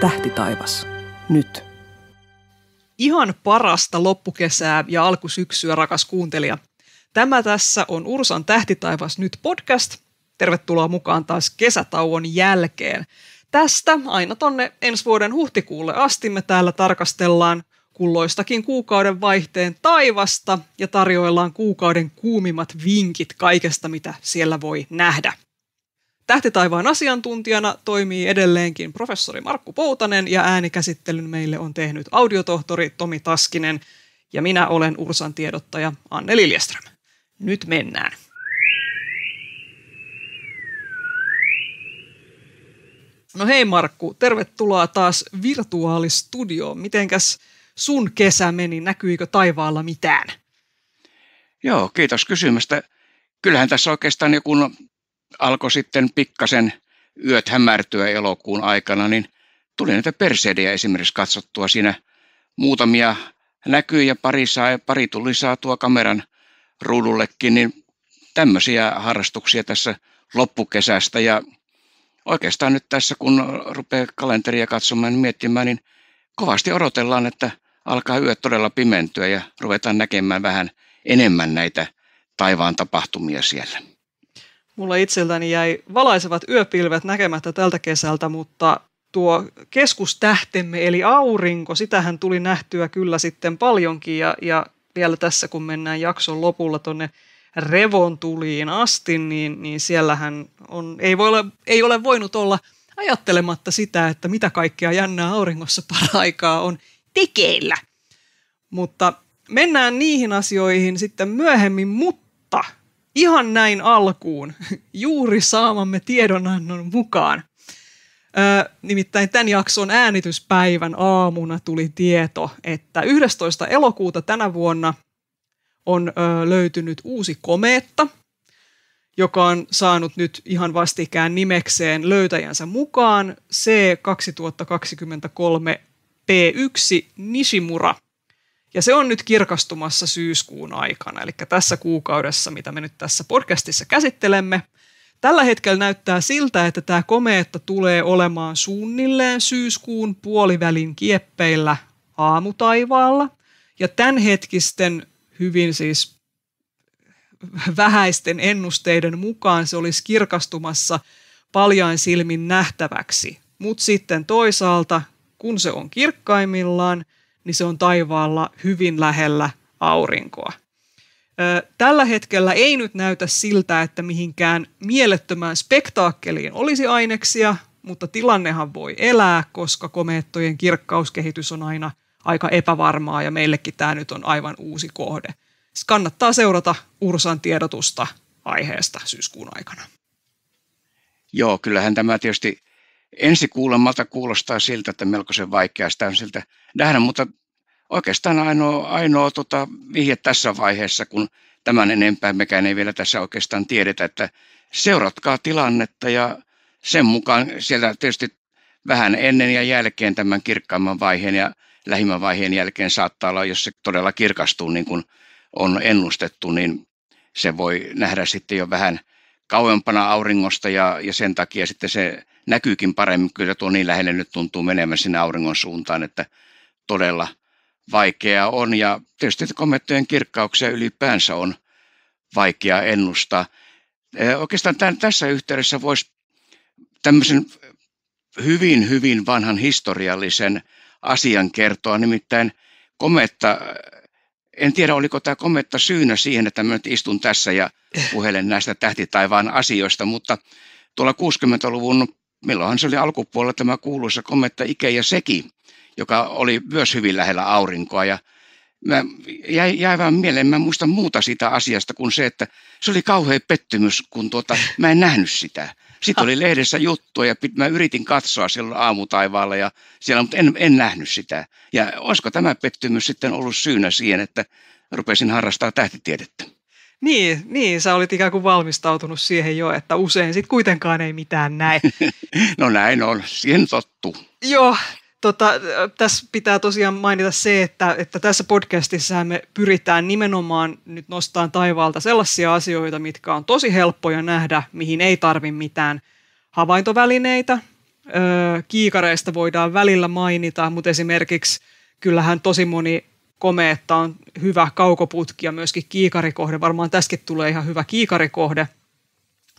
Tähti taivas. Nyt. Ihan parasta loppukesää ja alkusyksyä, rakas kuuntelija. Tämä tässä on Ursan Tähti taivas nyt podcast. Tervetuloa mukaan taas kesätauon jälkeen. Tästä aina tonne ensi vuoden huhtikuulle asti me täällä tarkastellaan kulloistakin kuukauden vaihteen taivasta ja tarjoillaan kuukauden kuumimmat vinkit kaikesta, mitä siellä voi nähdä. Tähtitaivaan asiantuntijana toimii edelleenkin professori Markku Poutanen ja äänikäsittelyn meille on tehnyt audiotohtori Tomi Taskinen ja minä olen Ursan tiedottaja Anne Liljeström. Nyt mennään. No hei Markku, tervetuloa taas virtuaalistudioon. Mitenkäs sun kesä meni? Näkyykö taivaalla mitään? Joo, kiitos kysymästä. Kyllähän tässä oikeastaan, kun alkoi sitten pikkasen yöt hämärtyä elokuun aikana, niin tuli näitä persedejä esimerkiksi katsottua siinä muutamia näkyy ja pari, sai, pari tuli saatua kameran ruudullekin, niin tämmöisiä harrastuksia tässä loppukesästä ja oikeastaan nyt tässä kun rupeaa kalenteria katsomaan ja miettimään, niin kovasti odotellaan, että alkaa yöt todella pimentyä ja ruvetaan näkemään vähän enemmän näitä taivaan tapahtumia siellä. Mulla itseltäni jäi valaisevat yöpilvet näkemättä tältä kesältä, mutta tuo keskustähtemme eli aurinko, sitähän tuli nähtyä kyllä sitten paljonkin ja, ja vielä tässä kun mennään jakson lopulla tuonne revontuliin asti, niin, niin siellähän on, ei, voi ole, ei ole voinut olla ajattelematta sitä, että mitä kaikkea jännää auringossa paraikaa on tekeillä. Mutta mennään niihin asioihin sitten myöhemmin, mutta Ihan näin alkuun, juuri saamamme tiedonannon mukaan. Ö, nimittäin tämän jakson äänityspäivän aamuna tuli tieto, että 11. elokuuta tänä vuonna on ö, löytynyt uusi komeetta, joka on saanut nyt ihan vastikään nimekseen löytäjänsä mukaan C2023 P1 Nishimura – ja se on nyt kirkastumassa syyskuun aikana, eli tässä kuukaudessa, mitä me nyt tässä podcastissa käsittelemme. Tällä hetkellä näyttää siltä, että tämä komeetta tulee olemaan suunnilleen syyskuun puolivälin kieppeillä aamutaivaalla. Ja tämänhetkisten hyvin siis vähäisten ennusteiden mukaan se olisi kirkastumassa paljain silmin nähtäväksi. Mutta sitten toisaalta, kun se on kirkkaimmillaan, niin se on taivaalla hyvin lähellä aurinkoa. Tällä hetkellä ei nyt näytä siltä, että mihinkään mielettömään spektaakkeliin olisi aineksia, mutta tilannehan voi elää, koska komeettojen kirkkauskehitys on aina aika epävarmaa ja meillekin tämä nyt on aivan uusi kohde. Siis kannattaa seurata Ursan tiedotusta aiheesta syyskuun aikana. Joo, kyllähän tämä tietysti ensi kuulemalta kuulostaa siltä, että melkoisen vaikea sitä on siltä nähdä, mutta oikeastaan ainoa, ainoa tota, vihje tässä vaiheessa, kun tämän enempää mekään ei vielä tässä oikeastaan tiedetä, että seuratkaa tilannetta ja sen mukaan siellä tietysti vähän ennen ja jälkeen tämän kirkkaamman vaiheen ja lähimmän vaiheen jälkeen saattaa olla, jos se todella kirkastuu niin kuin on ennustettu, niin se voi nähdä sitten jo vähän kauempana auringosta ja, ja sen takia sitten se näkyykin paremmin. Kyllä tuo niin lähelle nyt tuntuu menemään sinne auringon suuntaan, että todella vaikeaa on. Ja tietysti komettojen kirkkauksia ylipäänsä on vaikea ennustaa. Eh, oikeastaan tämän, tässä yhteydessä voisi tämmöisen hyvin, hyvin vanhan historiallisen asian kertoa, nimittäin kometta en tiedä, oliko tämä kometta syynä siihen, että mä nyt istun tässä ja puhelen näistä tähtitaivaan asioista, mutta tuolla 60-luvun milloinhan se oli alkupuolella tämä kuuluisa kometta Ike ja Seki, joka oli myös hyvin lähellä aurinkoa ja mä jäi, jäi vähän mieleen, mä en muista muuta siitä asiasta kuin se, että se oli kauhea pettymys, kun tuota, mä en nähnyt sitä. Sitten oli lehdessä juttu ja pit, mä yritin katsoa silloin aamutaivaalla ja siellä, mutta en, en nähnyt sitä. Ja olisiko tämä pettymys sitten ollut syynä siihen, että rupesin harrastaa tähtitiedettä? Niin, niin, sä olit ikään kuin valmistautunut siihen jo, että usein sitten kuitenkaan ei mitään näe. no näin on, siihen sattuu. Joo, tota, tässä pitää tosiaan mainita se, että, että tässä podcastissa me pyritään nimenomaan nyt nostamaan taivaalta sellaisia asioita, mitkä on tosi helppoja nähdä, mihin ei tarvi mitään havaintovälineitä. Öö, kiikareista voidaan välillä mainita, mutta esimerkiksi kyllähän tosi moni komeetta on hyvä kaukoputki ja myöskin kiikarikohde. Varmaan tässäkin tulee ihan hyvä kiikarikohde,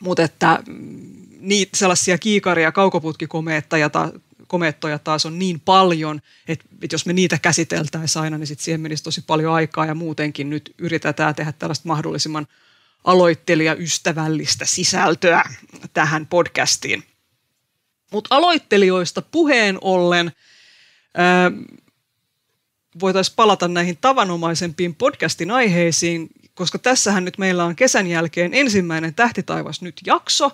mutta että mm, niitä sellaisia kiikaria, kaukoputkikomeetta ja ta, komeettoja taas on niin paljon, että, että jos me niitä käsiteltäisiin aina, niin sit siihen menisi tosi paljon aikaa ja muutenkin nyt yritetään tehdä tällaista mahdollisimman aloittelijaystävällistä sisältöä tähän podcastiin. Mutta aloittelijoista puheen ollen, voitaisiin palata näihin tavanomaisempiin podcastin aiheisiin, koska tässähän nyt meillä on kesän jälkeen ensimmäinen Tähtitaivas nyt jakso,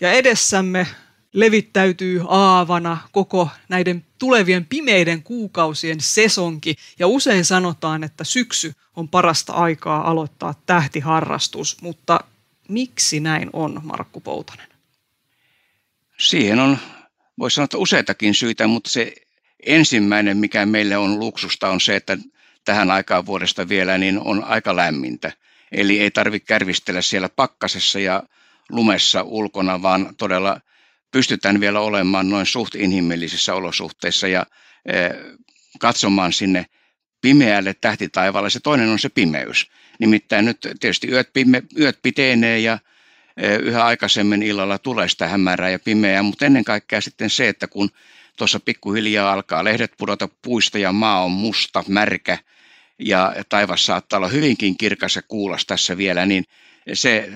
ja edessämme levittäytyy aavana koko näiden tulevien pimeiden kuukausien sesonki. Ja usein sanotaan, että syksy on parasta aikaa aloittaa tähtiharrastus, mutta miksi näin on, Markku Poutanen? Siihen on, voisi sanoa, että useitakin syitä, mutta se ensimmäinen, mikä meille on luksusta, on se, että tähän aikaan vuodesta vielä niin on aika lämmintä. Eli ei tarvitse kärvistellä siellä pakkasessa ja lumessa ulkona, vaan todella pystytään vielä olemaan noin suht inhimillisissä olosuhteissa ja eh, katsomaan sinne pimeälle tähtitaivaalle. Se toinen on se pimeys. Nimittäin nyt tietysti yöt, pime, yöt pitenee ja eh, yhä aikaisemmin illalla tulee sitä hämärää ja pimeää, mutta ennen kaikkea sitten se, että kun tuossa pikkuhiljaa alkaa lehdet pudota puista ja maa on musta, märkä ja taivas saattaa olla hyvinkin kirkas ja kuulas tässä vielä, niin se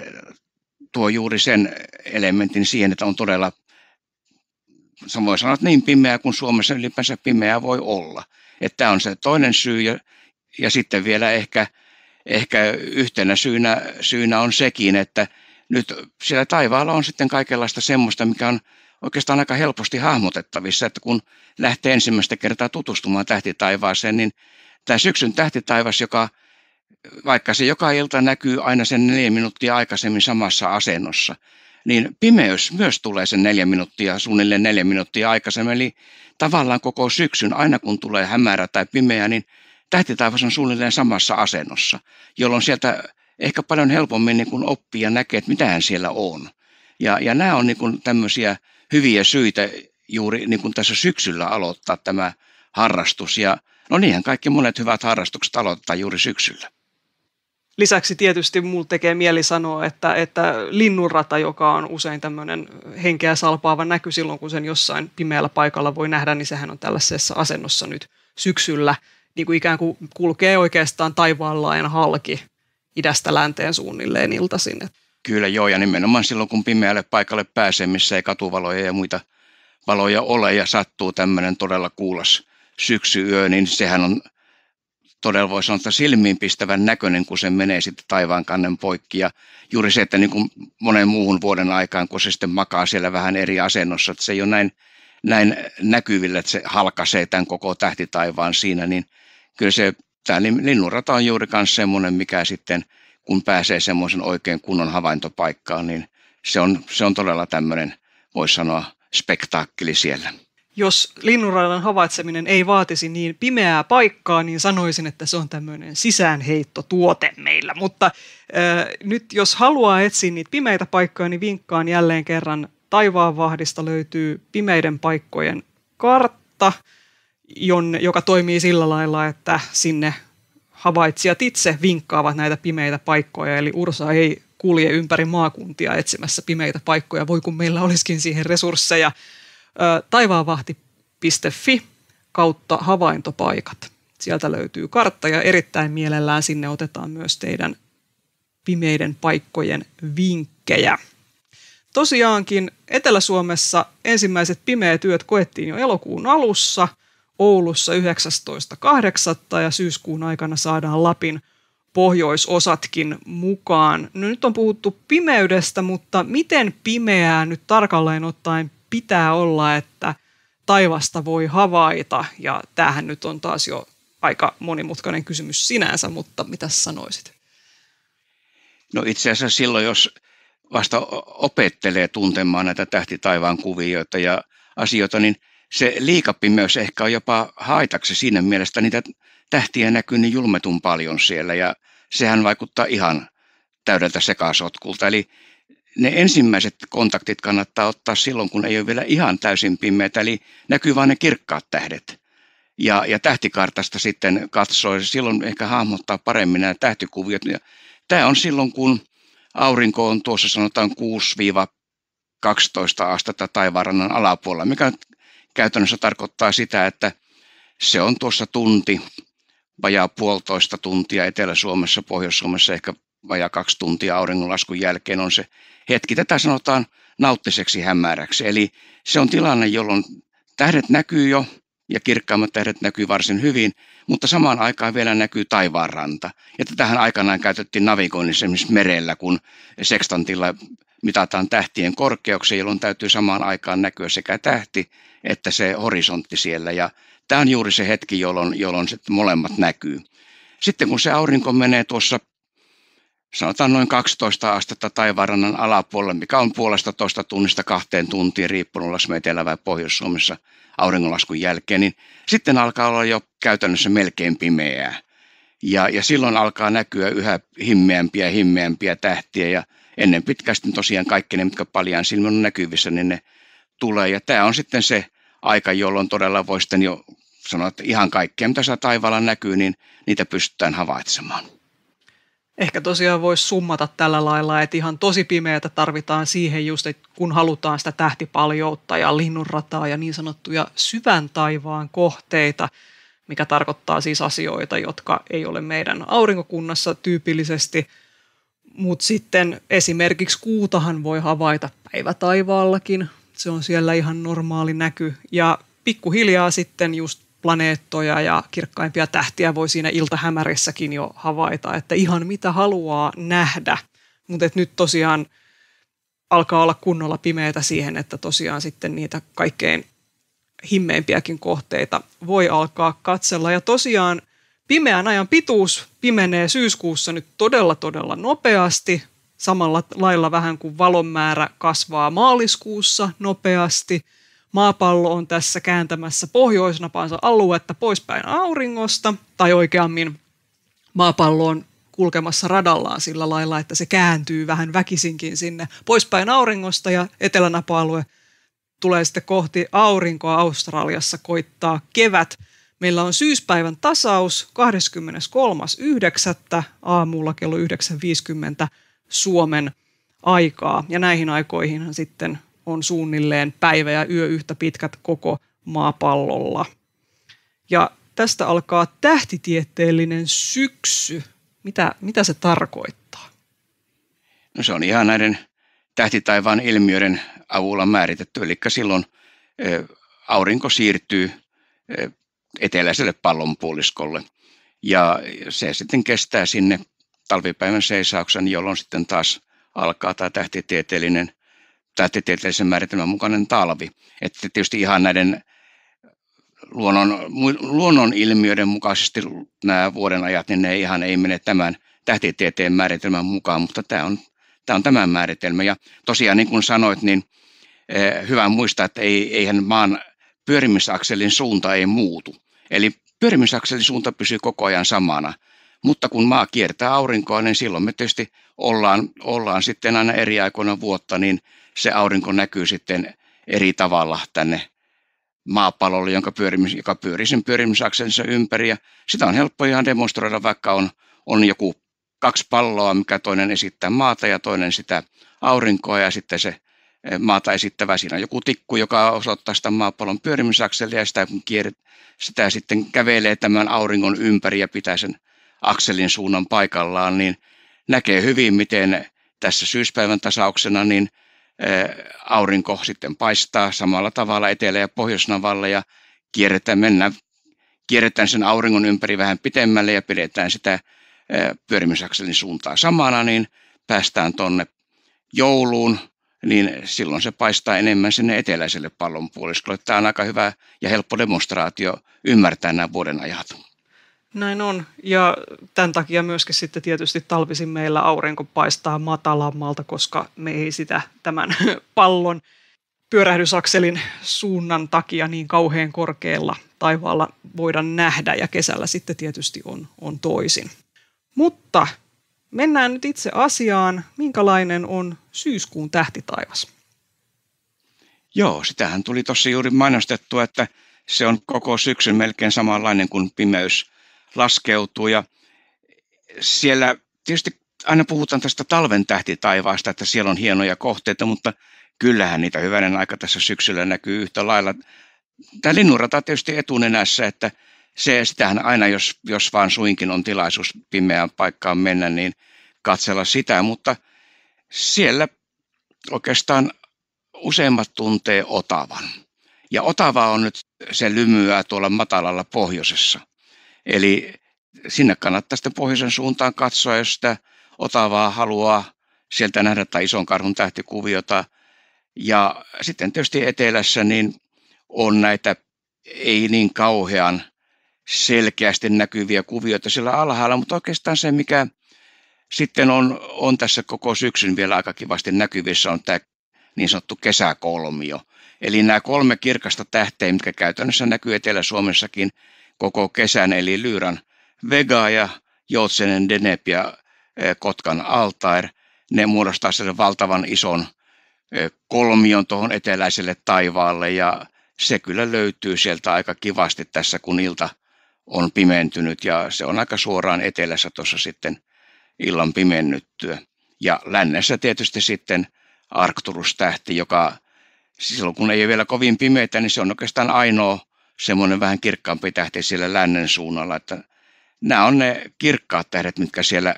tuo juuri sen elementin siihen, että on todella, samoin voi sanoa, että niin pimeää kuin Suomessa ylipäänsä pimeää voi olla. Että tämä on se toinen syy ja, ja sitten vielä ehkä, ehkä yhtenä syynä, syynä on sekin, että nyt siellä taivaalla on sitten kaikenlaista semmoista, mikä on oikeastaan aika helposti hahmotettavissa, että kun lähtee ensimmäistä kertaa tutustumaan tähtitaivaaseen, niin tämä syksyn tähtitaivas, joka vaikka se joka ilta näkyy aina sen neljä minuuttia aikaisemmin samassa asennossa, niin pimeys myös tulee sen neljä minuuttia, suunnilleen neljä minuuttia aikaisemmin. Eli tavallaan koko syksyn, aina kun tulee hämärä tai pimeä, niin tähtitaivas on suunnilleen samassa asennossa, jolloin sieltä ehkä paljon helpommin niin kuin oppii ja näkee, että mitähän siellä on. Ja, ja nämä on niin kuin tämmöisiä hyviä syitä juuri niin kuin tässä syksyllä aloittaa tämä harrastus. Ja no niinhän kaikki monet hyvät harrastukset aloittaa juuri syksyllä. Lisäksi tietysti mulla tekee mieli sanoa, että, että linnunrata, joka on usein tämmöinen henkeä salpaava näky silloin, kun sen jossain pimeällä paikalla voi nähdä, niin sehän on tällaisessa asennossa nyt syksyllä. Niin kuin ikään kuin kulkee oikeastaan taivaallaan halki idästä länteen suunnilleen iltaisin. Kyllä joo, ja nimenomaan silloin kun pimeälle paikalle pääsee, missä ei katuvaloja ja muita valoja ole ja sattuu tämmöinen todella kuulas syksyyö, niin sehän on todella voi sanoa, että silmiinpistävän näköinen, kun se menee sitten taivaan kannen poikki. Ja juuri se, että niin kuin monen muuhun vuoden aikaan, kun se sitten makaa siellä vähän eri asennossa, että se ei ole näin, näin näkyvillä, että se halkaisee tämän koko tähtitaivaan siinä, niin kyllä se tämä linnunrata on juuri myös semmoinen, mikä sitten – kun pääsee semmoisen oikein kunnon havaintopaikkaan, niin se on, se on todella tämmöinen, voisi sanoa, spektaakkeli siellä. Jos linnunradan havaitseminen ei vaatisi niin pimeää paikkaa, niin sanoisin, että se on tämmöinen sisäänheittotuote meillä. Mutta äh, nyt jos haluaa etsiä niitä pimeitä paikkoja, niin vinkkaan jälleen kerran taivaanvahdista löytyy pimeiden paikkojen kartta, jonne, joka toimii sillä lailla, että sinne havaitsijat itse vinkkaavat näitä pimeitä paikkoja, eli Ursa ei kulje ympäri maakuntia etsimässä pimeitä paikkoja, voi kun meillä olisikin siihen resursseja. Taivaanvahti.fi kautta havaintopaikat. Sieltä löytyy kartta ja erittäin mielellään sinne otetaan myös teidän pimeiden paikkojen vinkkejä. Tosiaankin Etelä-Suomessa ensimmäiset pimeät työt koettiin jo elokuun alussa – Oulussa 19.8. ja syyskuun aikana saadaan Lapin pohjoisosatkin mukaan. No nyt on puhuttu pimeydestä, mutta miten pimeää nyt tarkalleen ottaen pitää olla, että taivasta voi havaita? Ja tämähän nyt on taas jo aika monimutkainen kysymys sinänsä, mutta mitä sanoisit? No itse asiassa silloin, jos vasta opettelee tuntemaan näitä tähti-taivaan kuvioita ja asioita, niin – se myös ehkä on jopa haitaksi siinä mielessä, niitä tähtiä näkyy niin julmetun paljon siellä ja sehän vaikuttaa ihan täydeltä sekasotkulta. Eli ne ensimmäiset kontaktit kannattaa ottaa silloin, kun ei ole vielä ihan täysin pimeitä, eli näkyy vain ne kirkkaat tähdet. Ja, ja tähtikartasta sitten ja silloin ehkä hahmottaa paremmin nämä tähtikuviot. Ja tämä on silloin, kun aurinko on tuossa sanotaan 6-12 astetta taivaanrannan alapuolella, mikä käytännössä tarkoittaa sitä, että se on tuossa tunti, vajaa puolitoista tuntia Etelä-Suomessa, Pohjois-Suomessa ehkä vajaa kaksi tuntia auringonlaskun jälkeen on se hetki. Tätä sanotaan nauttiseksi hämäräksi. Eli se on tilanne, jolloin tähdet näkyy jo ja kirkkaimmat tähdet näkyy varsin hyvin, mutta samaan aikaan vielä näkyy taivaanranta. Ja tätähän aikanaan käytettiin navigoinnissa esimerkiksi merellä, kun sekstantilla mitataan tähtien korkeuksia, jolloin täytyy samaan aikaan näkyä sekä tähti että se horisontti siellä. Ja tämä on juuri se hetki, jolloin, jolloin molemmat näkyy. Sitten kun se aurinko menee tuossa sanotaan noin 12 astetta taivaanrannan alapuolelle, mikä on puolesta toista tunnista kahteen tuntiin riippuen ollaanko me Etelä- vai Pohjois-Suomessa auringonlaskun jälkeen, niin sitten alkaa olla jo käytännössä melkein pimeää. Ja, ja silloin alkaa näkyä yhä himmeämpiä ja himmeämpiä tähtiä ja ennen pitkästi tosiaan kaikki ne, mitkä paljaan silmin on näkyvissä, niin ne tulee. Ja tämä on sitten se aika, jolloin todella voi sitten jo sanoa, että ihan kaikkea, mitä siellä taivaalla näkyy, niin niitä pystytään havaitsemaan. Ehkä tosiaan voisi summata tällä lailla, että ihan tosi pimeätä tarvitaan siihen just, että kun halutaan sitä tähtipaljoutta ja linnunrataa ja niin sanottuja syvän taivaan kohteita, mikä tarkoittaa siis asioita, jotka ei ole meidän aurinkokunnassa tyypillisesti. Mutta sitten esimerkiksi kuutahan voi havaita päivätaivaallakin, se on siellä ihan normaali näky. Ja pikkuhiljaa sitten just planeettoja ja kirkkaimpia tähtiä voi siinä iltahämärissäkin jo havaita, että ihan mitä haluaa nähdä. Mutta nyt tosiaan alkaa olla kunnolla pimeätä siihen, että tosiaan sitten niitä kaikkein himmeimpiäkin kohteita voi alkaa katsella. Ja tosiaan pimeän ajan pituus pimenee syyskuussa nyt todella todella nopeasti, Samalla lailla vähän kuin valon määrä kasvaa maaliskuussa nopeasti, maapallo on tässä kääntämässä pohjoisnapansa aluetta poispäin auringosta, tai oikeammin maapallo on kulkemassa radallaan sillä lailla, että se kääntyy vähän väkisinkin sinne poispäin auringosta ja etelänapa-alue tulee sitten kohti aurinkoa Australiassa koittaa kevät. Meillä on syyspäivän tasaus 23.9. aamulla kello Suomen aikaa. Ja näihin aikoihinhan sitten on suunnilleen päivä ja yö yhtä pitkät koko maapallolla. Ja tästä alkaa tähtitieteellinen syksy. Mitä, mitä se tarkoittaa? No se on ihan näiden tähtitaivaan ilmiöiden avulla määritetty. Eli silloin aurinko siirtyy eteläiselle pallonpuoliskolle ja se sitten kestää sinne talvipäivän seisauksen, jolloin sitten taas alkaa tämä tähtitieteellinen, tähtitieteellisen määritelmän mukainen talvi. Että tietysti ihan näiden luonnon, luonnon ilmiöiden mukaisesti nämä vuoden ajat, niin ne ihan ei mene tämän tähtitieteen määritelmän mukaan, mutta tämä on, tämä on tämän määritelmä. Ja tosiaan niin kuin sanoit, niin eh, hyvä muistaa, että ei, eihän maan pyörimisakselin suunta ei muutu. Eli pyörimisakselin suunta pysyy koko ajan samana – mutta kun maa kiertää aurinkoa, niin silloin me tietysti ollaan, ollaan sitten aina eri aikoina vuotta, niin se aurinko näkyy sitten eri tavalla tänne maapallolle, jonka pyörimis, joka pyörii sen pyörimisaksensa ympäri. Ja sitä on helppo ihan demonstroida, vaikka on, on joku kaksi palloa, mikä toinen esittää maata ja toinen sitä aurinkoa ja sitten se eh, maata esittävä. Siinä on joku tikku, joka osoittaa sitä maapallon pyörimisakselia ja sitä, kun kierret, sitä sitten kävelee tämän auringon ympäri ja pitää sen akselin suunnan paikallaan, niin näkee hyvin, miten tässä syyspäivän tasauksena niin eh, aurinko sitten paistaa samalla tavalla Etelä- ja Pohjoisnavalle ja kierretään, mennään, kierretään sen auringon ympäri vähän pitemmälle ja pidetään sitä eh, pyörimisakselin suuntaa samana, niin päästään tonne jouluun, niin silloin se paistaa enemmän sinne eteläiselle pallonpuoliskolle. Tämä on aika hyvä ja helppo demonstraatio ymmärtää nämä vuoden ajat. Näin on. Ja tämän takia myöskin sitten tietysti talvisin meillä aurinko paistaa matalammalta, koska me ei sitä tämän pallon pyörähdysakselin suunnan takia niin kauhean korkealla taivaalla voida nähdä ja kesällä sitten tietysti on, on toisin. Mutta mennään nyt itse asiaan, minkälainen on syyskuun tähtitaivas? Joo, sitähän tuli tosi juuri mainostettu, että se on koko syksyn melkein samanlainen kuin pimeys laskeutuu ja siellä tietysti aina puhutaan tästä talven tähtitaivaasta, että siellä on hienoja kohteita, mutta kyllähän niitä hyvänen aika tässä syksyllä näkyy yhtä lailla. Tämä linnunrata tietysti etunenässä, että se, sitähän aina, jos, jos vaan suinkin on tilaisuus pimeään paikkaan mennä, niin katsella sitä, mutta siellä oikeastaan useimmat tuntee Otavan. Ja Otava on nyt se lymyää tuolla matalalla pohjoisessa. Eli sinne kannattaa sitten pohjoisen suuntaan katsoa, jos sitä Otavaa haluaa sieltä nähdä tai ison karhun tähtikuviota. Ja sitten tietysti etelässä niin on näitä ei niin kauhean selkeästi näkyviä kuvioita siellä alhaalla, mutta oikeastaan se, mikä sitten on, on tässä koko syksyn vielä aika kivasti näkyvissä, on tämä niin sanottu kesäkolmio. Eli nämä kolme kirkasta tähteä, mitkä käytännössä näkyy Etelä-Suomessakin, koko kesän, eli Lyyran Vega ja Joutsenen Deneb ja eh, Kotkan Altair. Ne muodostaa sen valtavan ison eh, kolmion tuohon eteläiselle taivaalle ja se kyllä löytyy sieltä aika kivasti tässä, kun ilta on pimentynyt ja se on aika suoraan etelässä tuossa sitten illan pimennyttyä. Ja lännessä tietysti sitten Arcturus-tähti, joka silloin kun ei ole vielä kovin pimeitä, niin se on oikeastaan ainoa semmoinen vähän kirkkaampi tähti siellä lännen suunnalla, että nämä on ne kirkkaat tähdet, mitkä siellä,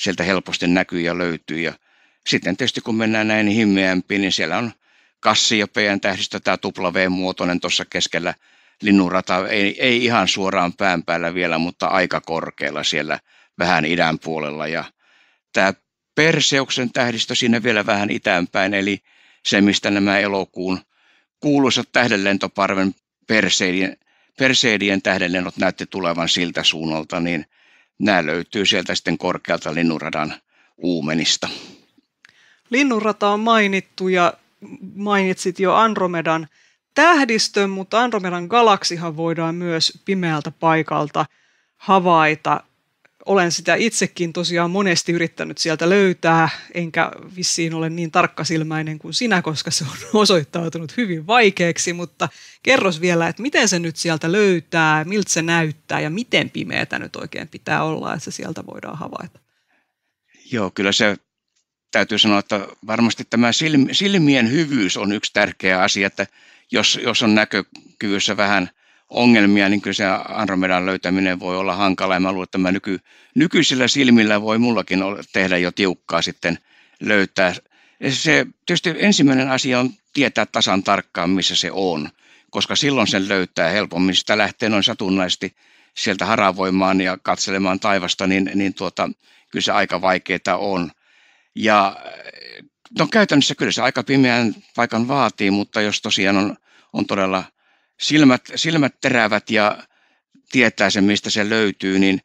sieltä helposti näkyy ja löytyy. Ja sitten tietysti kun mennään näin himmeämpiin, niin siellä on peän tähdistä tämä tupla V-muotoinen tuossa keskellä linnunrata, ei, ei ihan suoraan pään päällä vielä, mutta aika korkealla siellä vähän idän puolella. Ja tämä Perseuksen tähdistö siinä vielä vähän itäänpäin, eli se, mistä nämä elokuun kuuluisat tähdenlentoparven Perseidien perseidien tähdenlennot näytti tulevan siltä suunnalta, niin nämä löytyy sieltä sitten korkealta linnunradan uumenista. Linnunrata on mainittu ja mainitsit jo Andromedan tähdistön, mutta Andromedan galaksihan voidaan myös pimeältä paikalta havaita olen sitä itsekin tosiaan monesti yrittänyt sieltä löytää, enkä vissiin ole niin tarkkasilmäinen kuin sinä, koska se on osoittautunut hyvin vaikeaksi, mutta kerros vielä, että miten se nyt sieltä löytää, miltä se näyttää ja miten pimeätä nyt oikein pitää olla, että se sieltä voidaan havaita. Joo, kyllä se täytyy sanoa, että varmasti tämä silmien hyvyys on yksi tärkeä asia, että jos, jos on näkökyvyssä vähän – ongelmia, niin kyllä se Andromedan löytäminen voi olla hankala. Ja mä luulen, että mä nyky, nykyisillä silmillä voi mullakin tehdä jo tiukkaa sitten löytää. Se tietysti ensimmäinen asia on tietää tasan tarkkaan, missä se on, koska silloin sen löytää helpommin. Sitä lähtee noin satunnaisesti sieltä haravoimaan ja katselemaan taivasta, niin, niin tuota, kyllä se aika vaikeaa on. Ja no käytännössä kyllä se aika pimeän paikan vaatii, mutta jos tosiaan on, on todella silmät, silmät terävät ja tietää sen, mistä se löytyy, niin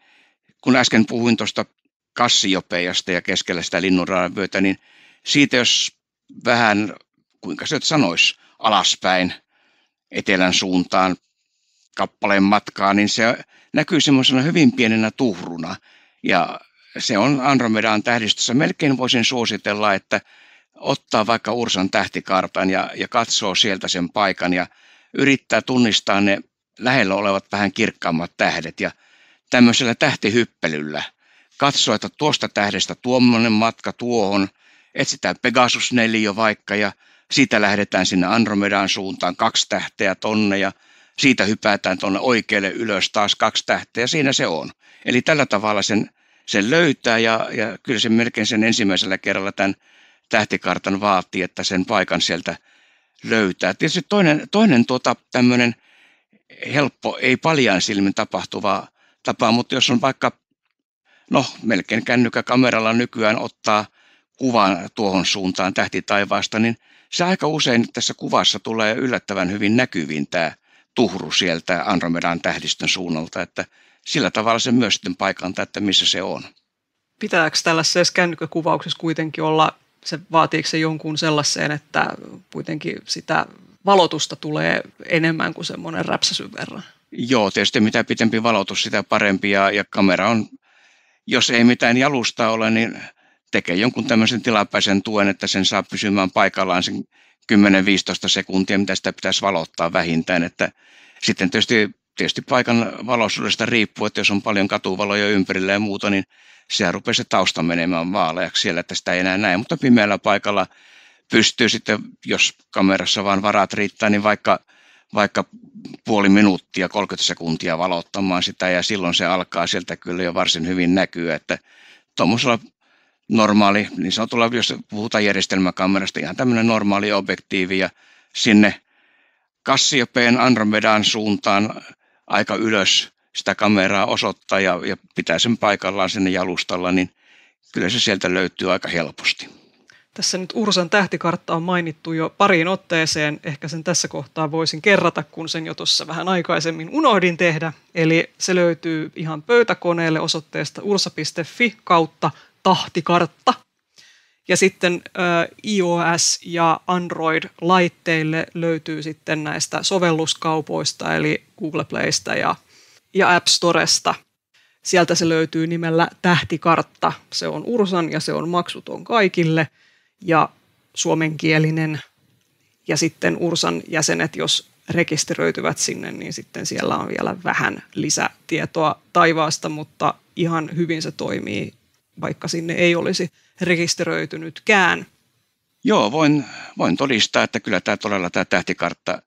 kun äsken puhuin tuosta kassiopeijasta ja keskellä sitä linnunraanvyötä, niin siitä jos vähän, kuinka se sanois alaspäin etelän suuntaan kappaleen matkaa, niin se näkyy semmoisena hyvin pienenä tuhruna. Ja se on Andromedaan tähdistössä. Melkein voisin suositella, että ottaa vaikka Ursan tähtikartan ja, ja katsoo sieltä sen paikan ja yrittää tunnistaa ne lähellä olevat vähän kirkkaammat tähdet ja tämmöisellä tähtihyppelyllä katsoa, että tuosta tähdestä tuommoinen matka tuohon, etsitään Pegasus 4 vaikka ja siitä lähdetään sinne Andromedan suuntaan kaksi tähteä tonne ja siitä hypätään tuonne oikealle ylös taas kaksi tähteä, siinä se on. Eli tällä tavalla sen, sen löytää ja, ja kyllä se melkein sen ensimmäisellä kerralla tämän tähtikartan vaatii, että sen paikan sieltä löytää. Tietysti toinen, toinen tuota, tämmöinen helppo, ei paljaan silmin tapahtuva tapa, mutta jos on vaikka, no melkein kännykkäkameralla nykyään ottaa kuvan tuohon suuntaan tähti taivaasta, niin se aika usein tässä kuvassa tulee yllättävän hyvin näkyviin tämä tuhru sieltä Andromedan tähdistön suunnalta, että sillä tavalla se myös sitten paikantaa, että missä se on. Pitääkö tällaisessa kännykkäkuvauksessa kuitenkin olla se vaatiiko se jonkun sellaiseen, että kuitenkin sitä valotusta tulee enemmän kuin semmoinen räpsäsyn verran? Joo, tietysti mitä pitempi valotus, sitä parempi ja, ja kamera on, jos ei mitään jalusta ole, niin tekee jonkun tämmöisen tilapäisen tuen, että sen saa pysymään paikallaan sen 10-15 sekuntia, mitä sitä pitäisi valottaa vähintään. Että sitten tietysti, tietysti paikan valoisuudesta riippuu, että jos on paljon katuvaloja ympärillä ja muuta, niin siellä rupeaa se tausta menemään vaaleaksi siellä, että sitä ei enää näe, mutta pimeällä paikalla pystyy sitten, jos kamerassa vaan varat riittää, niin vaikka, vaikka puoli minuuttia, 30 sekuntia valottamaan sitä ja silloin se alkaa sieltä kyllä jo varsin hyvin näkyä, että tuommoisella normaali, niin sanotulla, jos puhutaan järjestelmäkamerasta, ihan tämmöinen normaali objektiivi ja sinne Kassiopeen Andromedan suuntaan aika ylös sitä kameraa osoittaa ja, ja pitää sen paikallaan sinne jalustalla, niin kyllä se sieltä löytyy aika helposti. Tässä nyt Ursan tähtikartta on mainittu jo pariin otteeseen. Ehkä sen tässä kohtaa voisin kerrata, kun sen jo tuossa vähän aikaisemmin unohdin tehdä. Eli se löytyy ihan pöytäkoneelle osoitteesta ursa.fi kautta tahtikartta. Ja sitten iOS- ja Android-laitteille löytyy sitten näistä sovelluskaupoista, eli Google Playstä ja ja App Storesta. Sieltä se löytyy nimellä Tähtikartta. Se on Ursan ja se on maksuton kaikille ja suomenkielinen. Ja sitten Ursan jäsenet, jos rekisteröityvät sinne, niin sitten siellä on vielä vähän lisätietoa taivaasta, mutta ihan hyvin se toimii, vaikka sinne ei olisi rekisteröitynytkään. Joo, voin, voin todistaa, että kyllä tämä todella tämä tähtikartta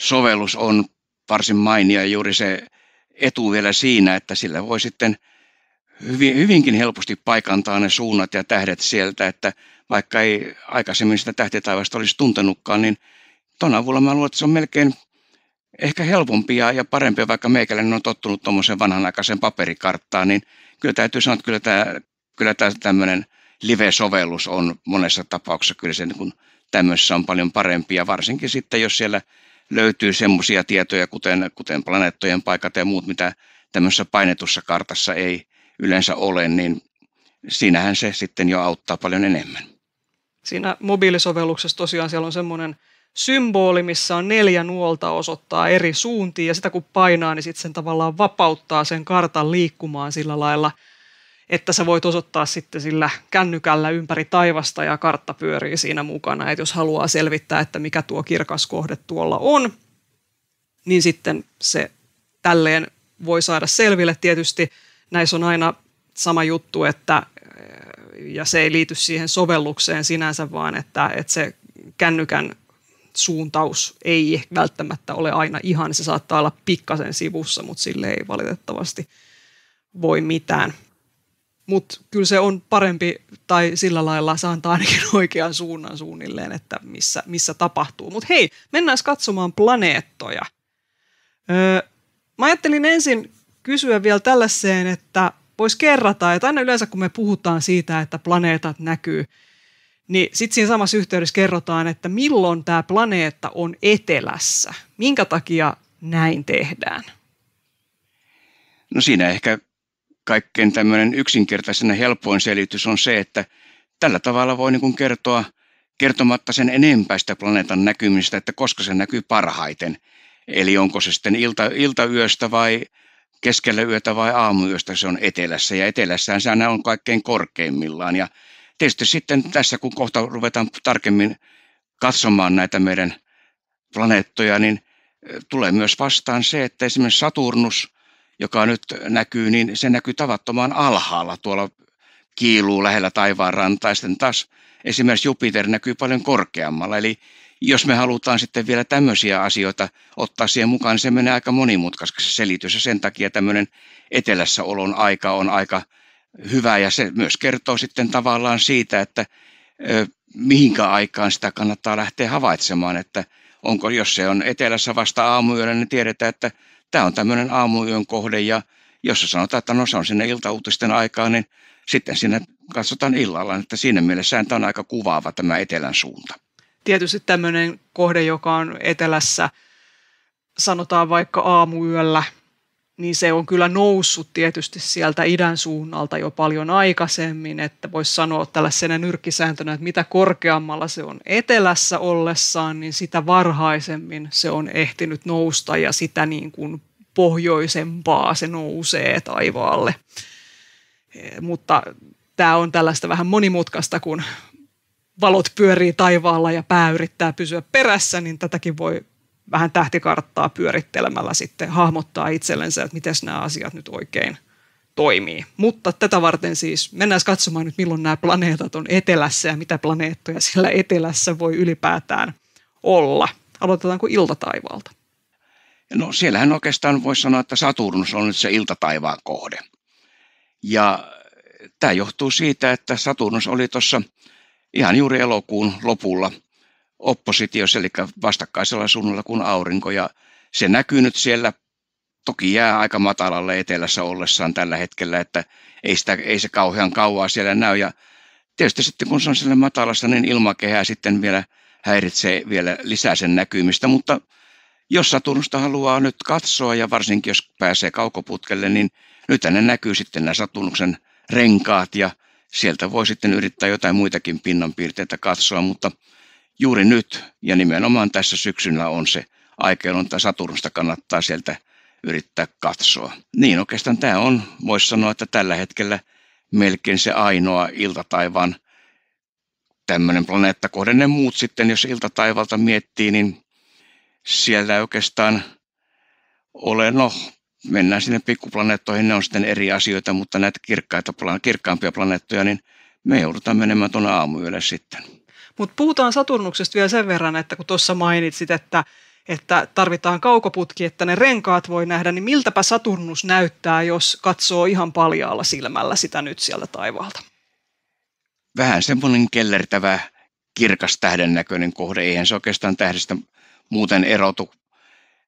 sovellus on varsin mainia Juuri se etu vielä siinä, että sillä voi sitten hyvin, hyvinkin helposti paikantaa ne suunnat ja tähdet sieltä, että vaikka ei aikaisemmin sitä tähtitaivasta olisi tuntenutkaan, niin ton avulla mä luulen, että se on melkein ehkä helpompi ja, parempi, vaikka meikäläinen on tottunut tuommoisen vanhanaikaisen paperikarttaan, niin kyllä täytyy sanoa, että kyllä tämä, kyllä tämä tämmöinen live-sovellus on monessa tapauksessa kyllä se niin kun tämmöisessä on paljon parempi ja varsinkin sitten, jos siellä – löytyy semmoisia tietoja, kuten, kuten planeettojen paikat ja muut, mitä tämmöisessä painetussa kartassa ei yleensä ole, niin siinähän se sitten jo auttaa paljon enemmän. Siinä mobiilisovelluksessa tosiaan siellä on semmoinen symboli, missä on neljä nuolta osoittaa eri suuntiin ja sitä kun painaa, niin sitten sen tavallaan vapauttaa sen kartan liikkumaan sillä lailla – että sä voit osoittaa sitten sillä kännykällä ympäri taivasta ja kartta pyörii siinä mukana. Että jos haluaa selvittää, että mikä tuo kirkas kohde tuolla on, niin sitten se tälleen voi saada selville. Tietysti näissä on aina sama juttu, että, ja se ei liity siihen sovellukseen sinänsä, vaan että, että se kännykän suuntaus ei välttämättä ole aina ihan, se saattaa olla pikkasen sivussa, mutta sille ei valitettavasti voi mitään. Mutta kyllä se on parempi, tai sillä lailla se antaa ainakin oikean suunnan suunnilleen, että missä, missä tapahtuu. Mutta hei, mennään katsomaan planeettoja. Öö, mä ajattelin ensin kysyä vielä tällaiseen, että voisi kerrata, että aina yleensä kun me puhutaan siitä, että planeetat näkyy, niin sitten siinä samassa yhteydessä kerrotaan, että milloin tämä planeetta on etelässä. Minkä takia näin tehdään? No siinä ehkä kaikkein tämmöinen yksinkertaisen ja helpoin selitys on se, että tällä tavalla voi niin kertoa kertomatta sen enempää sitä planeetan näkymistä, että koska se näkyy parhaiten. Eli onko se sitten ilta, iltayöstä vai keskellä yötä vai aamuyöstä se on etelässä. Ja etelässään se aina on kaikkein korkeimmillaan. Ja tietysti sitten tässä, kun kohta ruvetaan tarkemmin katsomaan näitä meidän planeettoja, niin tulee myös vastaan se, että esimerkiksi Saturnus joka nyt näkyy, niin se näkyy tavattoman alhaalla. Tuolla kiiluu lähellä taivaan rantaa ja sitten taas esimerkiksi Jupiter näkyy paljon korkeammalla. Eli jos me halutaan sitten vielä tämmöisiä asioita ottaa siihen mukaan, niin se menee aika monimutkaisesti se selitys. Ja sen takia tämmöinen etelässä olon aika on aika hyvä ja se myös kertoo sitten tavallaan siitä, että ö, mihinkä aikaan sitä kannattaa lähteä havaitsemaan, että onko, jos se on etelässä vasta aamuyöllä, niin tiedetään, että tämä on tämmöinen aamuyön kohde ja jos sanotaan, että no se on sinne iltauutisten aikaa, niin sitten sinne katsotaan illalla, että siinä mielessä tämä on aika kuvaava tämä etelän suunta. Tietysti tämmöinen kohde, joka on etelässä, sanotaan vaikka aamuyöllä niin se on kyllä noussut tietysti sieltä idän suunnalta jo paljon aikaisemmin, että voisi sanoa tällaisena nyrkkisääntönä, että mitä korkeammalla se on etelässä ollessaan, niin sitä varhaisemmin se on ehtinyt nousta ja sitä niin kuin pohjoisempaa se nousee taivaalle. Eh, mutta tämä on tällaista vähän monimutkaista, kun valot pyörii taivaalla ja pää yrittää pysyä perässä, niin tätäkin voi vähän tähtikarttaa pyörittelemällä sitten hahmottaa itsellensä, että miten nämä asiat nyt oikein toimii. Mutta tätä varten siis mennään katsomaan nyt, milloin nämä planeetat on etelässä ja mitä planeettoja siellä etelässä voi ylipäätään olla. Aloitetaanko iltataivalta? No siellähän oikeastaan voisi sanoa, että Saturnus on nyt se iltataivaan kohde. Ja tämä johtuu siitä, että Saturnus oli tuossa ihan juuri elokuun lopulla – oppositiossa, eli vastakkaisella suunnalla kuin aurinko. Ja se näkyy nyt siellä, toki jää aika matalalle etelässä ollessaan tällä hetkellä, että ei, sitä, ei se kauhean kauaa siellä näy. Ja tietysti sitten kun se on siellä matalassa, niin ilmakehää sitten vielä häiritsee vielä lisää sen näkymistä, mutta jos Saturnusta haluaa nyt katsoa ja varsinkin jos pääsee kaukoputkelle, niin nyt ne näkyy sitten nämä Saturnuksen renkaat ja sieltä voi sitten yrittää jotain muitakin pinnanpiirteitä katsoa, mutta juuri nyt ja nimenomaan tässä syksynä on se aika, jolloin Saturnista kannattaa sieltä yrittää katsoa. Niin oikeastaan tämä on, voisi sanoa, että tällä hetkellä melkein se ainoa iltataivaan tämmöinen planeetta kohden. Ne muut sitten, jos iltataivalta miettii, niin siellä oikeastaan ole, no mennään sinne pikkuplaneettoihin, ne on sitten eri asioita, mutta näitä kirkkaita, kirkkaampia planeettoja, niin me joudutaan menemään tuonne aamuyölle sitten. Mutta puhutaan Saturnuksesta vielä sen verran, että kun tuossa mainitsit, että, että tarvitaan kaukoputki, että ne renkaat voi nähdä, niin miltäpä Saturnus näyttää, jos katsoo ihan paljaalla silmällä sitä nyt sieltä taivaalta? Vähän semmoinen kellertävä, kirkas tähden näköinen kohde. Eihän se oikeastaan tähdestä muuten erotu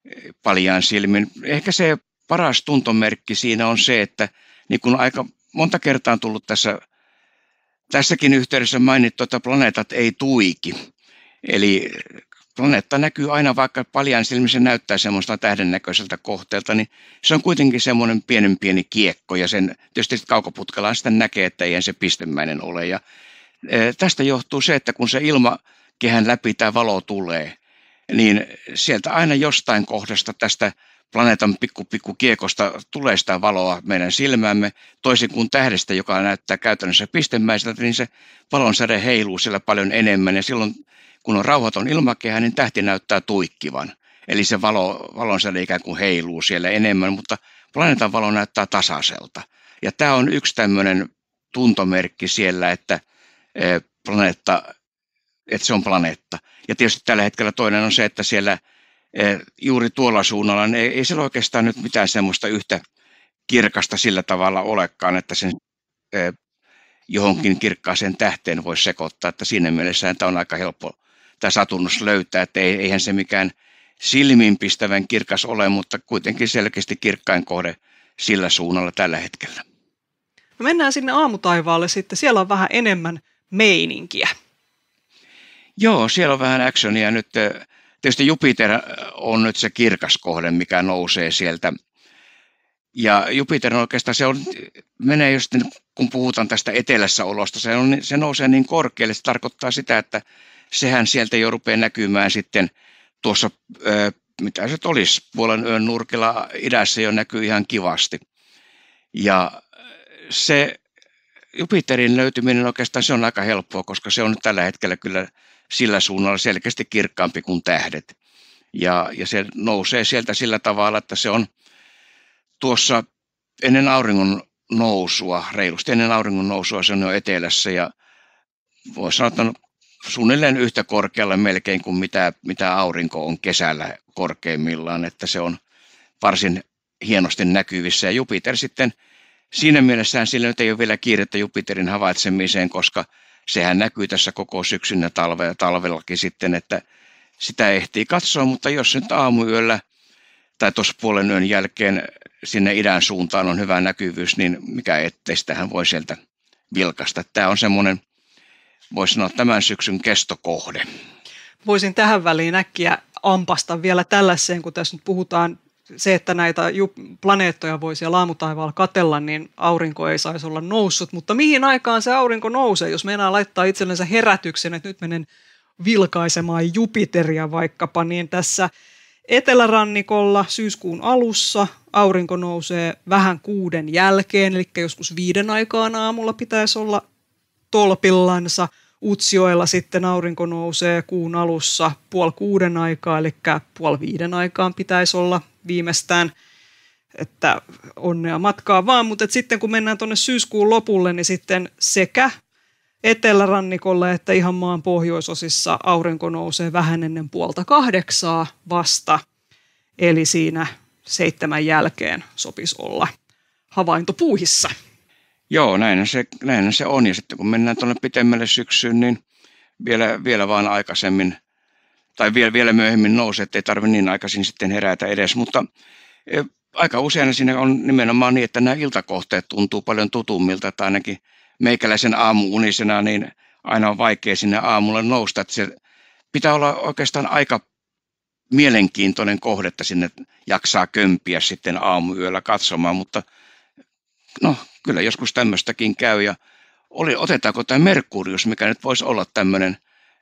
eh, paljaan silmin. Ehkä se paras tuntomerkki siinä on se, että niin kuin aika monta kertaa on tullut tässä Tässäkin yhteydessä mainittu, että planeetat ei tuiki. Eli planeetta näkyy aina, vaikka paljon silmissä näyttää semmoista tähdennäköiseltä kohteelta, niin se on kuitenkin semmoinen pienen pieni kiekko, ja sen tietysti kaukoputkella sitä näkee, että ei se pistemäinen ole. Ja e, tästä johtuu se, että kun se ilmakehän läpi tämä valo tulee, niin sieltä aina jostain kohdasta tästä planeetan pikku, pikku kiekosta tulee sitä valoa meidän silmäämme, toisin kuin tähdestä, joka näyttää käytännössä pistemäiseltä, niin se valon säde heiluu siellä paljon enemmän ja silloin kun on rauhaton ilmakehä, niin tähti näyttää tuikkivan. Eli se valo, valon säde ikään kuin heiluu siellä enemmän, mutta planeetan valo näyttää tasaiselta. Ja tämä on yksi tämmöinen tuntomerkki siellä, että e, planeetta, että se on planeetta. Ja tietysti tällä hetkellä toinen on se, että siellä – Eh, juuri tuolla suunnalla, niin ei, ei siellä oikeastaan nyt mitään semmoista yhtä kirkasta sillä tavalla olekaan, että sen eh, johonkin kirkkaaseen tähteen voisi sekoittaa, että siinä mielessä tämä on aika helppo tämä satunnus löytää, että eihän se mikään silmiinpistävän kirkas ole, mutta kuitenkin selkeästi kirkkain kohde sillä suunnalla tällä hetkellä. No mennään sinne aamutaivaalle sitten, siellä on vähän enemmän meininkiä. Joo, siellä on vähän actionia nyt. Eh, tietysti Jupiter äh, on nyt se kirkas kohde, mikä nousee sieltä. Ja Jupiter on oikeastaan, se on, menee just, niin, kun puhutaan tästä etelässä olosta, se, on, se nousee niin korkealle, se tarkoittaa sitä, että sehän sieltä jo rupeaa näkymään sitten tuossa, äh, mitä se olisi, puolen yön nurkilla idässä jo näkyy ihan kivasti. Ja äh, se Jupiterin löytyminen oikeastaan se on aika helppoa, koska se on nyt tällä hetkellä kyllä – sillä suunnalla selkeästi kirkkaampi kuin tähdet. Ja, ja se nousee sieltä sillä tavalla, että se on tuossa ennen auringon nousua, reilusti ennen auringon nousua se on jo etelässä ja voi sanoa, että on suunnilleen yhtä korkealla melkein kuin mitä, mitä aurinko on kesällä korkeimmillaan, että se on varsin hienosti näkyvissä ja Jupiter sitten siinä mielessään sillä nyt ei ole vielä kiirettä Jupiterin havaitsemiseen, koska – sehän näkyy tässä koko syksyn ja talve, talvellakin sitten, että sitä ehtii katsoa, mutta jos nyt aamuyöllä tai tuossa puolen yön jälkeen sinne idän suuntaan on hyvä näkyvyys, niin mikä ettei, sitähän voi sieltä vilkasta. Tämä on semmoinen, voisi sanoa, tämän syksyn kestokohde. Voisin tähän väliin äkkiä ampasta vielä tällaiseen, kun tässä nyt puhutaan se, että näitä planeettoja voisi ja laamutaivaalla katella, niin aurinko ei saisi olla noussut. Mutta mihin aikaan se aurinko nousee, jos meinaa laittaa itsellensä herätyksen, että nyt menen vilkaisemaan Jupiteria vaikkapa, niin tässä etelärannikolla syyskuun alussa aurinko nousee vähän kuuden jälkeen, eli joskus viiden aikaan aamulla pitäisi olla tolpillansa. Utsioilla sitten aurinko nousee kuun alussa puoli kuuden aikaa, eli puoli viiden aikaan pitäisi olla viimeistään, että onnea matkaa vaan, mutta sitten kun mennään tuonne syyskuun lopulle, niin sitten sekä etelärannikolla että ihan maan pohjoisosissa aurinko nousee vähän ennen puolta kahdeksaa vasta, eli siinä seitsemän jälkeen sopisi olla havainto puuhissa. Joo, näin se, näin se on. Ja sitten kun mennään tuonne pitemmälle syksyyn, niin vielä, vielä vaan aikaisemmin tai vielä, vielä myöhemmin nousi, ettei tarvitse niin aikaisin sitten herätä edes. Mutta e, aika usein siinä on nimenomaan niin, että nämä iltakohteet tuntuu paljon tutummilta, tai ainakin meikäläisen aamuunisena, niin aina on vaikea sinne aamulla nousta. Että se pitää olla oikeastaan aika mielenkiintoinen kohde, että sinne jaksaa kömpiä sitten aamuyöllä katsomaan, mutta no kyllä joskus tämmöistäkin käy. Ja oli, otetaanko tämä Merkurius, mikä nyt voisi olla tämmöinen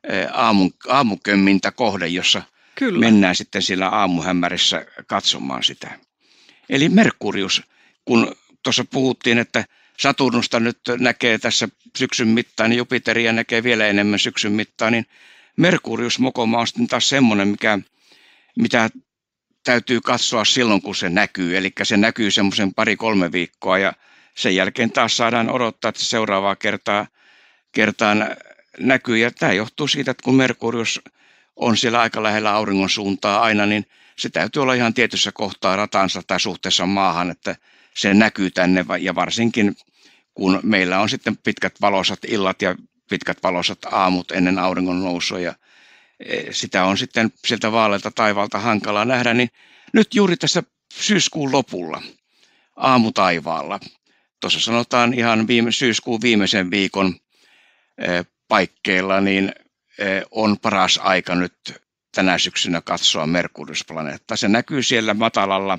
Eh, aamun, aamukömmintä kohde, jossa Kyllä. mennään sitten siellä aamuhämärissä katsomaan sitä. Eli Merkurius, kun tuossa puhuttiin, että Saturnusta nyt näkee tässä syksyn mittaan, niin Jupiteria näkee vielä enemmän syksyn mittaan, niin Merkurius mokoma on sitten taas semmoinen, mikä, mitä täytyy katsoa silloin, kun se näkyy. Eli se näkyy semmoisen pari-kolme viikkoa ja sen jälkeen taas saadaan odottaa, että seuraavaa kertaa, kertaan näkyy. Ja tämä johtuu siitä, että kun Merkurius on siellä aika lähellä auringon suuntaa aina, niin se täytyy olla ihan tietyssä kohtaa ratansa tai suhteessa maahan, että se näkyy tänne ja varsinkin kun meillä on sitten pitkät valosat illat ja pitkät valosat aamut ennen auringon nousua ja e, sitä on sitten sieltä vaaleilta taivaalta hankalaa nähdä, niin nyt juuri tässä syyskuun lopulla aamutaivaalla, tuossa sanotaan ihan viime, syyskuun viimeisen viikon e, paikkeilla, niin eh, on paras aika nyt tänä syksynä katsoa Merkuriusplaneetta. Se näkyy siellä matalalla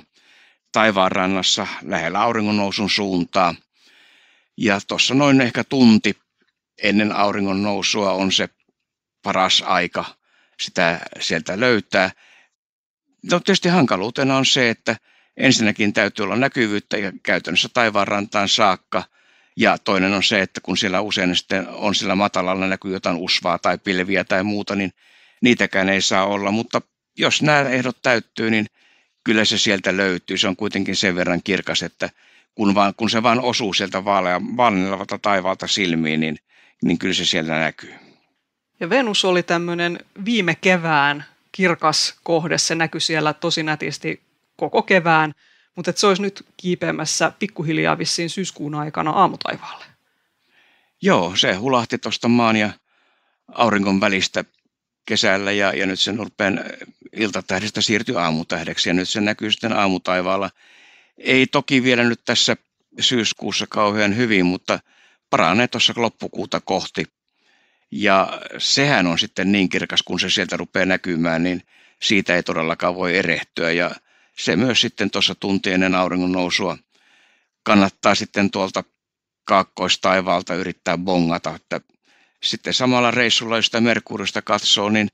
taivaanrannassa lähellä auringonnousun suuntaa. Ja tuossa noin ehkä tunti ennen auringon nousua on se paras aika sitä sieltä löytää. No tietysti hankaluutena on se, että ensinnäkin täytyy olla näkyvyyttä ja käytännössä taivaanrantaan saakka – ja toinen on se, että kun siellä usein sitten on sillä matalalla näkyy jotain usvaa tai pilviä tai muuta, niin niitäkään ei saa olla. Mutta jos nämä ehdot täyttyy, niin kyllä se sieltä löytyy. Se on kuitenkin sen verran kirkas, että kun, vaan, kun se vaan osuu sieltä vaalennelevalta taivaalta silmiin, niin, niin kyllä se sieltä näkyy. Ja Venus oli tämmöinen viime kevään kirkas kohde. Se näkyi siellä tosi nätisti koko kevään – mutta se olisi nyt kiipeämässä pikkuhiljaa vissiin syyskuun aikana aamutaivaalle. Joo, se hulahti tuosta maan ja aurinkon välistä kesällä ja, ja nyt se nurpeen iltatähdestä siirtyi aamutähdeksi ja nyt se näkyy sitten aamutaivaalla. Ei toki vielä nyt tässä syyskuussa kauhean hyvin, mutta paranee tuossa loppukuuta kohti. Ja sehän on sitten niin kirkas, kun se sieltä rupeaa näkymään, niin siitä ei todellakaan voi erehtyä. Ja se myös sitten tuossa tunti ennen auringon nousua kannattaa sitten tuolta kaakkoistaivaalta yrittää bongata. Että sitten samalla reissulla, jos sitä Merkurista katsoo, niin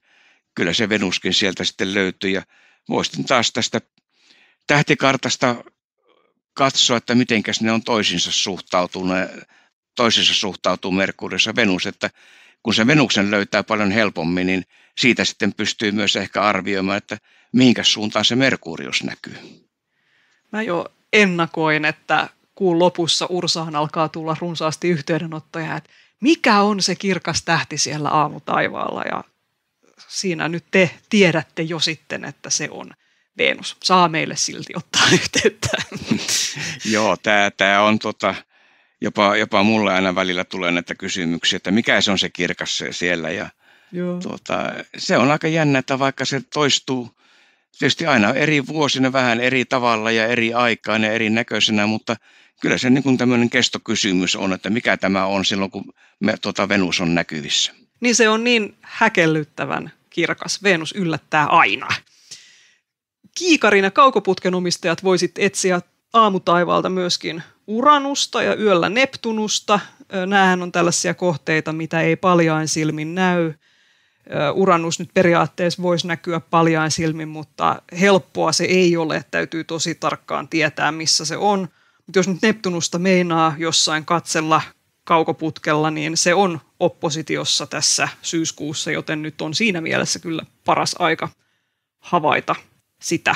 kyllä se Venuskin sieltä sitten löytyy. Ja voisin taas tästä tähtikartasta katsoa, että mitenkäs ne on toisinsa suhtautuneet, toisessa suhtautuu Merkuriossa Venus, että kun se Venuksen löytää paljon helpommin, niin siitä sitten pystyy myös ehkä arvioimaan, että mihinkä suuntaan se Merkurius näkyy? Mä jo ennakoin, että kuun lopussa Ursaan alkaa tulla runsaasti yhteydenottoja, että mikä on se kirkas tähti siellä aamutaivaalla ja siinä nyt te tiedätte jo sitten, että se on Venus. Saa meille silti ottaa yhteyttä. Joo, tämä on tota, jopa, jopa mulle aina välillä tulee näitä kysymyksiä, että mikä se on se kirkas siellä ja Joo. Tuota, se on aika jännä, että vaikka se toistuu tietysti aina eri vuosina vähän eri tavalla ja eri aikaan ja eri näköisenä, mutta kyllä se niin kuin tämmöinen kestokysymys on, että mikä tämä on silloin, kun me, tuota Venus on näkyvissä. Niin se on niin häkellyttävän kirkas. Venus yllättää aina. Kiikarina kaukoputken omistajat voisit etsiä aamutaivalta myöskin Uranusta ja yöllä Neptunusta. Nämähän on tällaisia kohteita, mitä ei paljain silmin näy – Uranus nyt periaatteessa voisi näkyä paljain silmin, mutta helppoa se ei ole, että täytyy tosi tarkkaan tietää, missä se on. Mutta jos nyt Neptunusta meinaa jossain katsella kaukoputkella, niin se on oppositiossa tässä syyskuussa, joten nyt on siinä mielessä kyllä paras aika havaita sitä.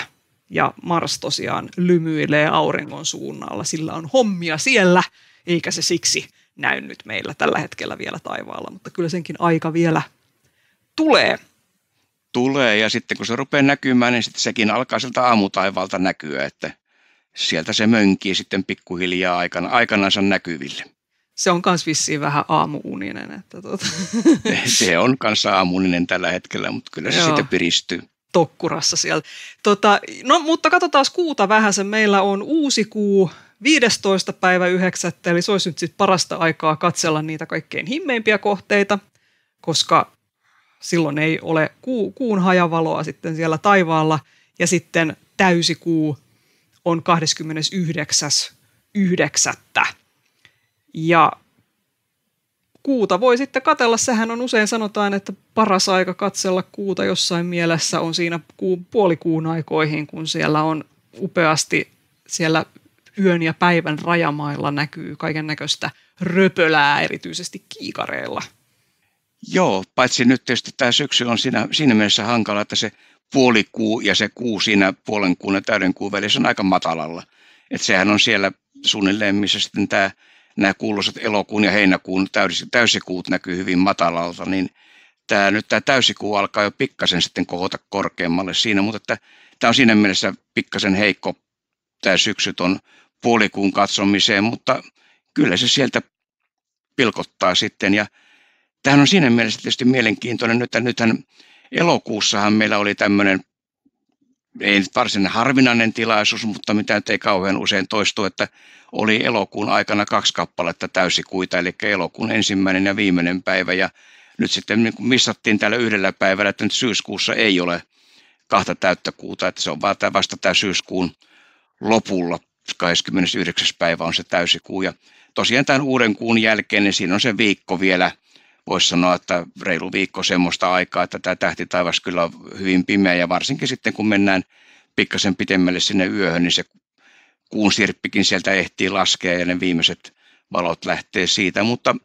Ja Mars tosiaan lymyilee auringon suunnalla, sillä on hommia siellä, eikä se siksi näy nyt meillä tällä hetkellä vielä taivaalla, mutta kyllä senkin aika vielä tulee. Tulee ja sitten kun se rupeaa näkymään, niin sitten sekin alkaa sieltä aamutaivalta näkyä, että sieltä se mönkii sitten pikkuhiljaa aikana, aikanaansa näkyville. Se on myös vissiin vähän aamuuninen. Että tuota. se on kanssa aamuuninen tällä hetkellä, mutta kyllä se sitten piristyy tokkurassa siellä. Tota, no, mutta katsotaan kuuta vähän. Se meillä on uusi kuu 15. päivä 9. Eli se olisi nyt sit parasta aikaa katsella niitä kaikkein himmeimpiä kohteita, koska silloin ei ole ku, kuun hajavaloa sitten siellä taivaalla ja sitten täysikuu on 29.9. Ja kuuta voi sitten katella. Sehän on usein sanotaan, että paras aika katsella kuuta jossain mielessä on siinä kuun, puolikuun aikoihin, kun siellä on upeasti siellä yön ja päivän rajamailla näkyy kaiken näköistä röpölää, erityisesti kiikareilla. Joo, paitsi nyt tietysti tämä syksy on siinä, siinä mielessä hankala, että se puolikuu ja se kuu siinä puolen kuun ja täyden kuun välissä on aika matalalla. Et sehän on siellä suunnilleen, missä sitten tämä, nämä kuuluisat elokuun ja heinäkuun täys, täysikuut näkyy hyvin matalalta, niin tämä, nyt tämä täysikuu alkaa jo pikkasen sitten kohota korkeammalle siinä, mutta että, tämä on siinä mielessä pikkasen heikko tämä syksy on puolikuun katsomiseen, mutta kyllä se sieltä pilkottaa sitten ja Tämähän on siinä mielessä tietysti mielenkiintoinen, että nythän elokuussahan meillä oli tämmöinen ei nyt varsin harvinainen tilaisuus, mutta mitä nyt ei kauhean usein toistu, että oli elokuun aikana kaksi kappaletta täysikuita, eli elokuun ensimmäinen ja viimeinen päivä. Ja nyt sitten niin missattiin täällä yhdellä päivällä, että nyt syyskuussa ei ole kahta täyttä kuuta, että se on vasta tämä syyskuun lopulla. 29. päivä on se täysikuu. Ja tosiaan tämän uuden kuun jälkeen, niin siinä on se viikko vielä – voisi sanoa, että reilu viikko semmoista aikaa, että tämä tähti taivas kyllä on hyvin pimeä ja varsinkin sitten kun mennään pikkasen pitemmälle sinne yöhön, niin se kuun sirppikin sieltä ehtii laskea ja ne viimeiset valot lähtee siitä, mutta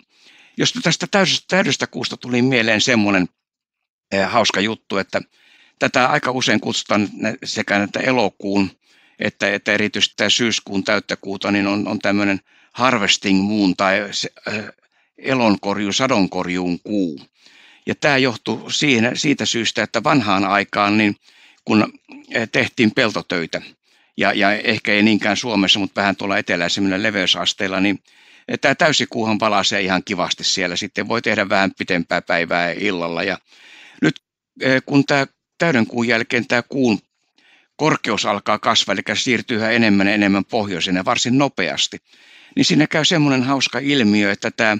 jos tästä täydestä, täydestä kuusta tuli mieleen semmoinen eh, hauska juttu, että tätä aika usein kutsutaan sekä näitä elokuun että, että erityisesti tämä syyskuun täyttä kuuta, niin on, on tämmöinen harvesting moon tai eh, elonkorjuu, sadonkorjuun kuu. Ja tämä johtui siinä, siitä syystä, että vanhaan aikaan, niin kun eh, tehtiin peltotöitä, ja, ja ehkä ei niinkään Suomessa, mutta vähän tuolla eteläisemmillä leveysasteilla, niin eh, tämä täysikuuhan palasee ihan kivasti siellä. Sitten voi tehdä vähän pitempää päivää illalla. Ja nyt eh, kun tämä täyden kuun jälkeen tämä kuun korkeus alkaa kasvaa, eli siirtyy yhä enemmän ja enemmän pohjoiseen ja varsin nopeasti, niin siinä käy semmoinen hauska ilmiö, että tämä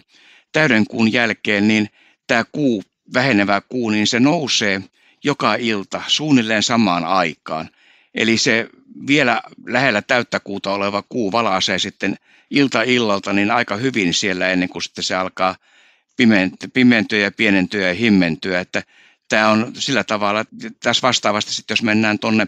täyden kuun jälkeen, niin tämä kuu, vähenevä kuu, niin se nousee joka ilta suunnilleen samaan aikaan. Eli se vielä lähellä täyttä kuuta oleva kuu valaisee sitten ilta illalta niin aika hyvin siellä ennen kuin sitten se alkaa pimentyä ja pienentyä ja himmentyä. Että tämä on sillä tavalla, tässä vastaavasti sitten jos mennään tuonne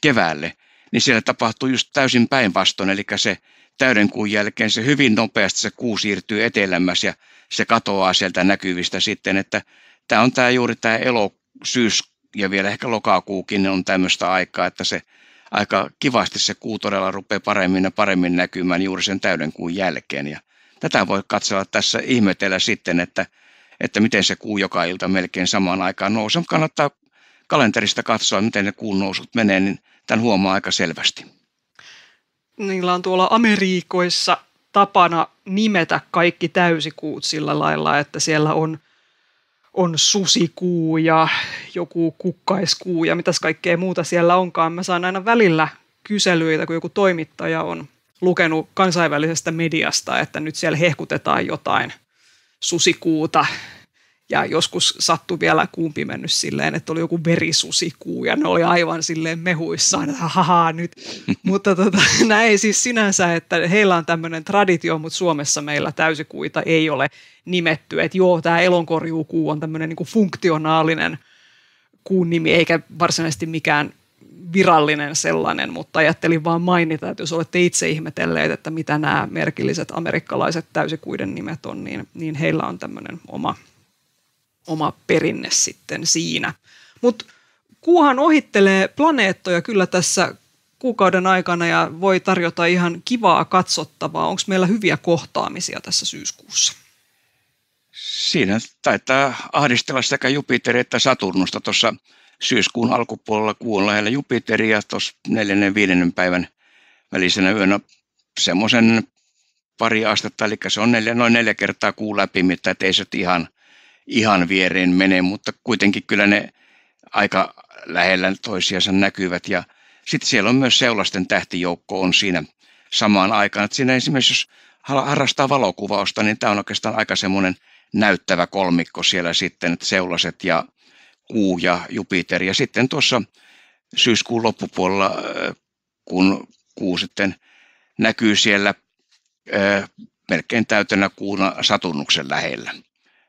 keväälle, niin siellä tapahtuu just täysin päinvastoin, eli se täyden kuun jälkeen se hyvin nopeasti se kuu siirtyy etelämmäs ja se katoaa sieltä näkyvistä sitten, että tämä on tämä juuri tämä elosyys ja vielä ehkä lokakuukin on tämmöistä aikaa, että se aika kivasti se kuu todella rupeaa paremmin ja paremmin näkymään juuri sen täyden kuun jälkeen ja tätä voi katsella tässä ihmetellä sitten, että, että miten se kuu joka ilta melkein samaan aikaan nousee. Kannattaa kalenterista katsoa, miten ne kuun nousut menee, niin tämän huomaa aika selvästi niillä on tuolla Amerikoissa tapana nimetä kaikki täysikuut sillä lailla, että siellä on, on susikuu ja joku kukkaiskuu ja mitäs kaikkea muuta siellä onkaan. Mä saan aina välillä kyselyitä, kun joku toimittaja on lukenut kansainvälisestä mediasta, että nyt siellä hehkutetaan jotain susikuuta ja joskus sattui vielä kumpi mennyt silleen, että oli joku verisusikuu ja ne oli aivan silleen mehuissaan, että hahaa nyt. mutta tota, näin siis sinänsä, että heillä on tämmöinen traditio, mutta Suomessa meillä täysikuita ei ole nimetty. Että joo, tämä elonkorjuukuu on tämmöinen niinku funktionaalinen kuun nimi, eikä varsinaisesti mikään virallinen sellainen, mutta ajattelin vaan mainita, että jos olette itse ihmetelleet, että mitä nämä merkilliset amerikkalaiset täysikuiden nimet on, niin, niin heillä on tämmöinen oma oma perinne sitten siinä. Mutta kuuhan ohittelee planeettoja kyllä tässä kuukauden aikana ja voi tarjota ihan kivaa katsottavaa. Onko meillä hyviä kohtaamisia tässä syyskuussa? Siinä taitaa ahdistella sekä Jupiteri että Saturnusta tuossa syyskuun alkupuolella kuun lähellä Jupiteria tuossa neljännen viidennen päivän välisenä yönä semmoisen pari astetta, eli se on neljä, noin neljä kertaa kuun läpimitta, että ei se ihan ihan viereen mene, mutta kuitenkin kyllä ne aika lähellä toisiansa näkyvät. Ja sitten siellä on myös seulasten tähtijoukko on siinä samaan aikaan. Että siinä esimerkiksi jos harrastaa valokuvausta, niin tämä on oikeastaan aika semmoinen näyttävä kolmikko siellä sitten, että seulaset ja Kuu ja Jupiter. Ja sitten tuossa syyskuun loppupuolella, kun Kuu sitten näkyy siellä melkein täytänä kuuna satunnuksen lähellä.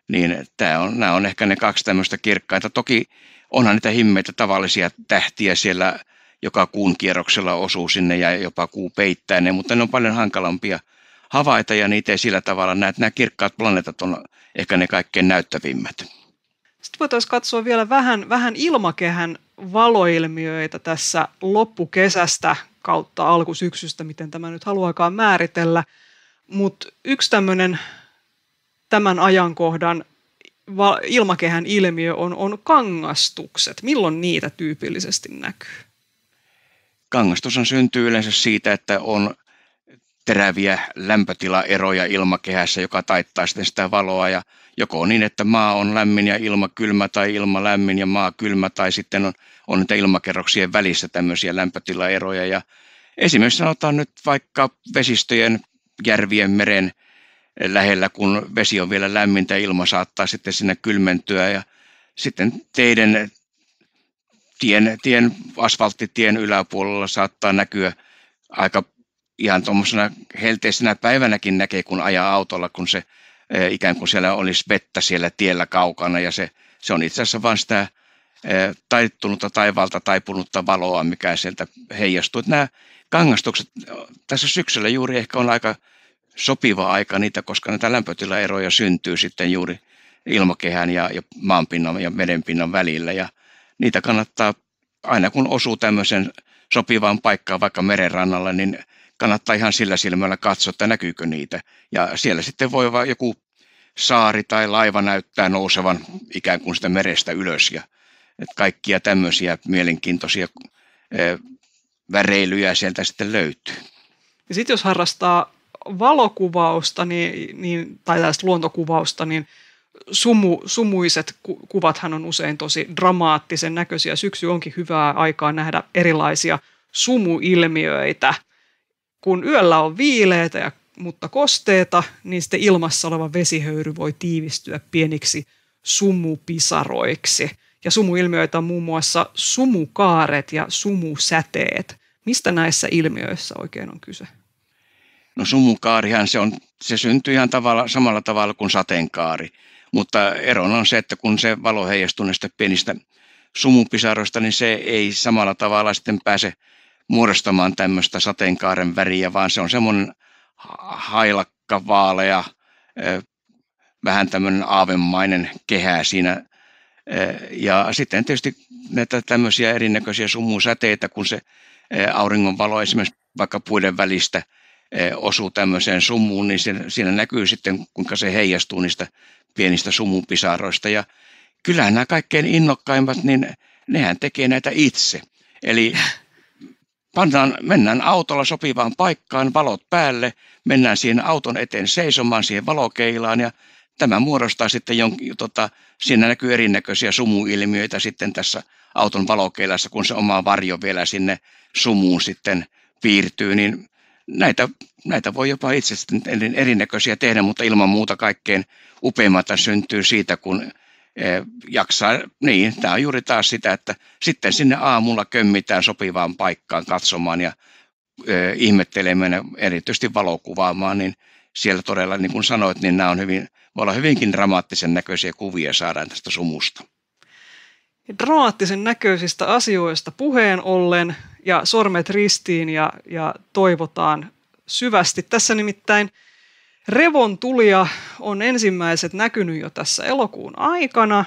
Niin tämä on, nämä on ehkä ne kaksi tämmöistä kirkkaita. Toki onhan niitä himmeitä tavallisia tähtiä siellä, joka kuun kierroksella osuu sinne ja jopa kuu peittää ne, mutta ne on paljon hankalampia havaita ja niitä ei sillä tavalla näe. Nämä kirkkaat planeetat on ehkä ne kaikkein näyttävimmät. Sitten voitaisiin katsoa vielä vähän, vähän ilmakehän valoilmiöitä tässä loppukesästä kautta alkusyksystä, miten tämä nyt haluakaan määritellä. Mutta yksi tämmöinen tämän ajankohdan ilmakehän ilmiö on, on kangastukset. Milloin niitä tyypillisesti näkyy? Kangastus on syntyy yleensä siitä, että on teräviä lämpötilaeroja ilmakehässä, joka taittaa sitten sitä valoa. Ja joko niin, että maa on lämmin ja ilma kylmä tai ilma lämmin ja maa kylmä, tai sitten on, on niitä ilmakerroksien välissä tämmöisiä lämpötilaeroja. Ja esimerkiksi sanotaan nyt vaikka vesistöjen, järvien, meren – lähellä, kun vesi on vielä lämmintä, ilma saattaa sitten sinne kylmentyä ja sitten teidän tien, tien asfalttitien yläpuolella saattaa näkyä aika ihan tuommoisena helteisenä päivänäkin näkee, kun ajaa autolla, kun se e, ikään kuin siellä olisi vettä siellä tiellä kaukana ja se, se on itse asiassa vain sitä e, taittunutta taivaalta taipunutta valoa, mikä sieltä heijastuu. Että nämä kangastukset tässä syksyllä juuri ehkä on aika sopiva aika niitä, koska näitä lämpötilaeroja syntyy sitten juuri ilmakehän ja, ja maanpinnan ja merenpinnan välillä. Ja niitä kannattaa, aina kun osuu tämmöisen sopivaan paikkaan vaikka merenrannalla niin kannattaa ihan sillä silmällä katsoa, että näkyykö niitä. Ja siellä sitten voi vaan joku saari tai laiva näyttää nousevan ikään kuin sitä merestä ylös. Ja, että kaikkia tämmöisiä mielenkiintoisia e, väreilyjä sieltä sitten löytyy. Ja sitten jos harrastaa valokuvausta niin, niin, tai tällaista luontokuvausta, niin sumu, sumuiset kuvathan on usein tosi dramaattisen näköisiä. Syksy onkin hyvää aikaa nähdä erilaisia sumuilmiöitä. Kun yöllä on viileitä ja mutta kosteita, niin sitten ilmassa oleva vesihöyry voi tiivistyä pieniksi sumupisaroiksi. Ja sumuilmiöitä on muun muassa sumukaaret ja sumusäteet. Mistä näissä ilmiöissä oikein on kyse? No sumukaarihan se on, se syntyy ihan tavalla, samalla tavalla kuin sateenkaari, mutta erona on se, että kun se valo heijastuu näistä pienistä sumupisaroista, niin se ei samalla tavalla sitten pääse muodostamaan tämmöistä sateenkaaren väriä, vaan se on semmoinen hailakka, vaalea, vähän tämmöinen aavemainen kehä siinä. Ja sitten tietysti näitä tämmöisiä erinäköisiä sumusäteitä, kun se auringonvalo esimerkiksi vaikka puiden välistä – E, osuu tämmöiseen sumuun, niin siinä, siinä näkyy sitten, kuinka se heijastuu niistä pienistä sumupisaroista. Ja kyllähän nämä kaikkein innokkaimmat, niin nehän tekee näitä itse. Eli pannaan, mennään autolla sopivaan paikkaan, valot päälle, mennään siihen auton eteen seisomaan, siihen valokeilaan ja tämä muodostaa sitten, jonkin, tota, siinä näkyy erinäköisiä sumuilmiöitä sitten tässä auton valokeilassa, kun se oma varjo vielä sinne sumuun sitten piirtyy, niin näitä, näitä voi jopa itse sitten erinäköisiä tehdä, mutta ilman muuta kaikkein upeimmata syntyy siitä, kun eh, jaksaa, niin tämä on juuri taas sitä, että sitten sinne aamulla kömmitään sopivaan paikkaan katsomaan ja eh, ihmettelemään ihmettelemään erityisesti valokuvaamaan, niin siellä todella, niin kuin sanoit, niin nämä on hyvin, voi olla hyvinkin dramaattisen näköisiä kuvia saadaan tästä sumusta dramaattisen näköisistä asioista puheen ollen ja sormet ristiin ja, ja toivotaan syvästi. Tässä nimittäin Revon tulia on ensimmäiset näkynyt jo tässä elokuun aikana.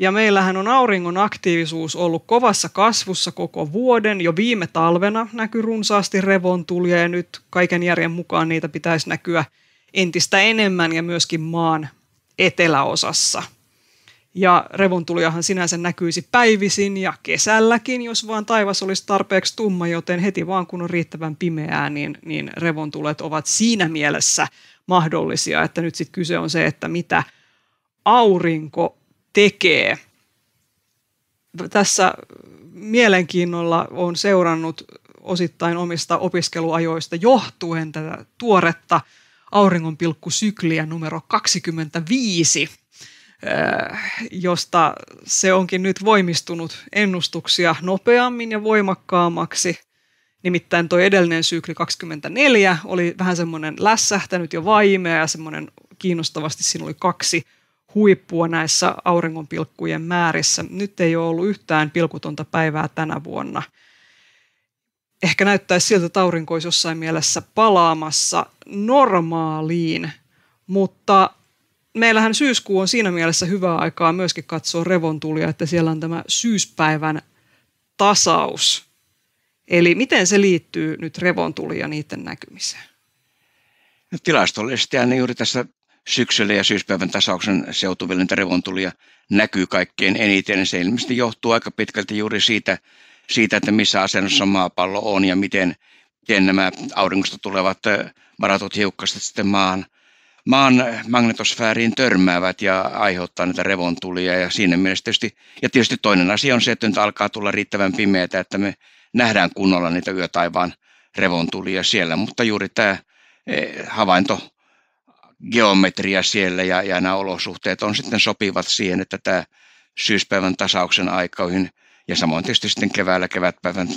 Ja meillähän on auringon aktiivisuus ollut kovassa kasvussa koko vuoden. Jo viime talvena näkyy runsaasti revontulia ja nyt kaiken järjen mukaan niitä pitäisi näkyä entistä enemmän ja myöskin maan eteläosassa – ja revontuliahan sinänsä näkyisi päivisin ja kesälläkin, jos vaan taivas olisi tarpeeksi tumma, joten heti vaan kun on riittävän pimeää, niin, niin revontulet ovat siinä mielessä mahdollisia, että nyt sitten kyse on se, että mitä aurinko tekee. Tässä mielenkiinnolla on seurannut osittain omista opiskeluajoista johtuen tätä tuoretta auringonpilkkusykliä numero 25, Äh, josta se onkin nyt voimistunut ennustuksia nopeammin ja voimakkaammaksi. Nimittäin tuo edellinen sykli 24 oli vähän semmoinen lässähtänyt ja vaimea ja semmoinen kiinnostavasti siinä oli kaksi huippua näissä auringonpilkkujen määrissä. Nyt ei ole ollut yhtään pilkutonta päivää tänä vuonna. Ehkä näyttäisi siltä, että aurinko olisi jossain mielessä palaamassa normaaliin, mutta meillähän syyskuu on siinä mielessä hyvää aikaa myöskin katsoa revontulia, että siellä on tämä syyspäivän tasaus. Eli miten se liittyy nyt revontulia ja niiden näkymiseen? No, tilastollisesti aina juuri tässä syksyllä ja syyspäivän tasauksen seutuville niitä revontulia näkyy kaikkein eniten. Se ilmeisesti johtuu aika pitkälti juuri siitä, siitä että missä asennossa maapallo on ja miten, miten nämä auringosta tulevat äh, varatut hiukkaset sitten maan – maan magnetosfääriin törmäävät ja aiheuttaa näitä revontulia. Ja siinä mielessä tietysti, ja tietysti toinen asia on se, että nyt alkaa tulla riittävän pimeätä, että me nähdään kunnolla niitä yötaivaan revontulia siellä, mutta juuri tämä e, havainto geometria siellä ja, ja nämä olosuhteet on sitten sopivat siihen, että tämä syyspäivän tasauksen aikoihin ja samoin tietysti sitten keväällä kevätpäivän,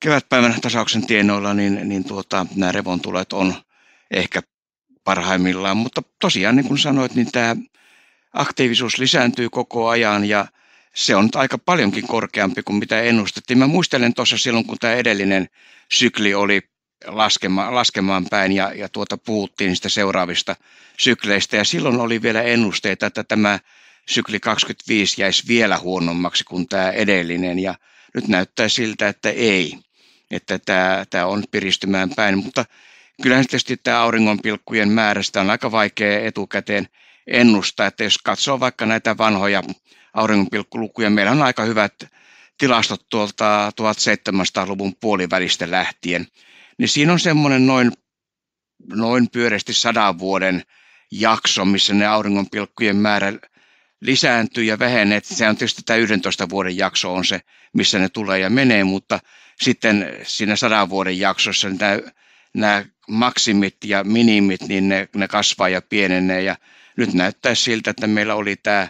kevätpäivän tasauksen tienoilla, niin, niin tuota, nämä revontulet on ehkä parhaimmillaan. Mutta tosiaan, niin kuin sanoit, niin tämä aktiivisuus lisääntyy koko ajan ja se on aika paljonkin korkeampi kuin mitä ennustettiin. Mä muistelen tuossa silloin, kun tämä edellinen sykli oli laskema, laskemaan päin ja, ja tuota, puhuttiin niistä seuraavista sykleistä. Ja silloin oli vielä ennusteita, että tämä sykli 25 jäisi vielä huonommaksi kuin tämä edellinen. Ja nyt näyttää siltä, että ei, että tämä, tämä on piristymään päin. Mutta kyllähän tietysti tämä auringonpilkkujen määrästä on aika vaikea etukäteen ennustaa, että jos katsoo vaikka näitä vanhoja auringonpilkkulukuja, meillä on aika hyvät tilastot tuolta 1700-luvun puolivälistä lähtien, niin siinä on semmoinen noin, noin pyöreästi sadan vuoden jakso, missä ne auringonpilkkujen määrä lisääntyy ja vähenee. Se on tietysti tämä 11 vuoden jakso on se, missä ne tulee ja menee, mutta sitten siinä sadan vuoden jaksossa niin tämä nämä maksimit ja minimit, niin ne, ne kasvaa ja pienenee. Ja nyt näyttää siltä, että meillä oli tämä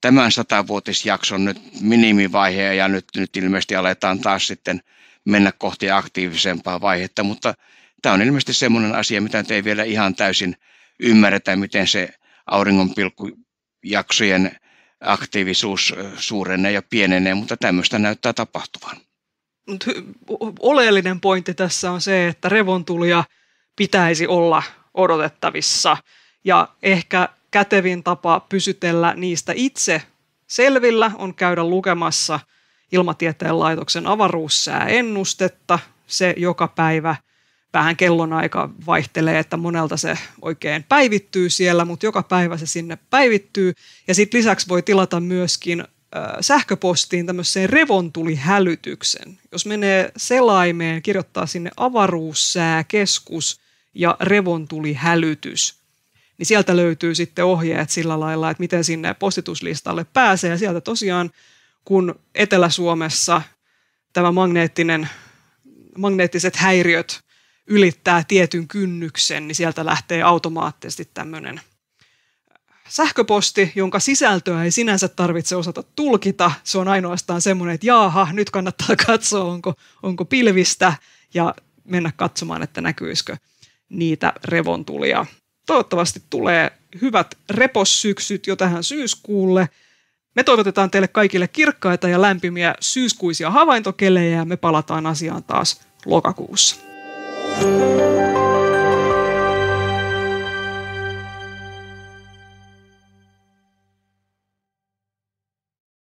tämän satavuotisjakson nyt minimivaihe ja nyt, nyt ilmeisesti aletaan taas sitten mennä kohti aktiivisempaa vaihetta, mutta tämä on ilmeisesti semmoinen asia, mitä nyt ei vielä ihan täysin ymmärretä, miten se auringonpilkkujaksojen aktiivisuus suurenee ja pienenee, mutta tämmöistä näyttää tapahtuvan oleellinen pointti tässä on se, että revontulia pitäisi olla odotettavissa ja ehkä kätevin tapa pysytellä niistä itse selvillä on käydä lukemassa Ilmatieteen laitoksen avaruussääennustetta. Se joka päivä vähän kellonaika vaihtelee, että monelta se oikein päivittyy siellä, mutta joka päivä se sinne päivittyy. Ja sitten lisäksi voi tilata myöskin sähköpostiin tämmöiseen revontulihälytyksen. Jos menee selaimeen, kirjoittaa sinne avaruussääkeskus ja revontulihälytys, niin sieltä löytyy sitten ohjeet sillä lailla, että miten sinne postituslistalle pääsee. Ja sieltä tosiaan, kun Etelä-Suomessa tämä magneettinen, magneettiset häiriöt ylittää tietyn kynnyksen, niin sieltä lähtee automaattisesti tämmöinen – sähköposti, jonka sisältöä ei sinänsä tarvitse osata tulkita. Se on ainoastaan semmoinen, että jaaha, nyt kannattaa katsoa, onko, onko pilvistä ja mennä katsomaan, että näkyisikö niitä revontulia. Toivottavasti tulee hyvät repossyksyt jo tähän syyskuulle. Me toivotetaan teille kaikille kirkkaita ja lämpimiä syyskuisia havaintokelejä ja me palataan asiaan taas lokakuussa. thank you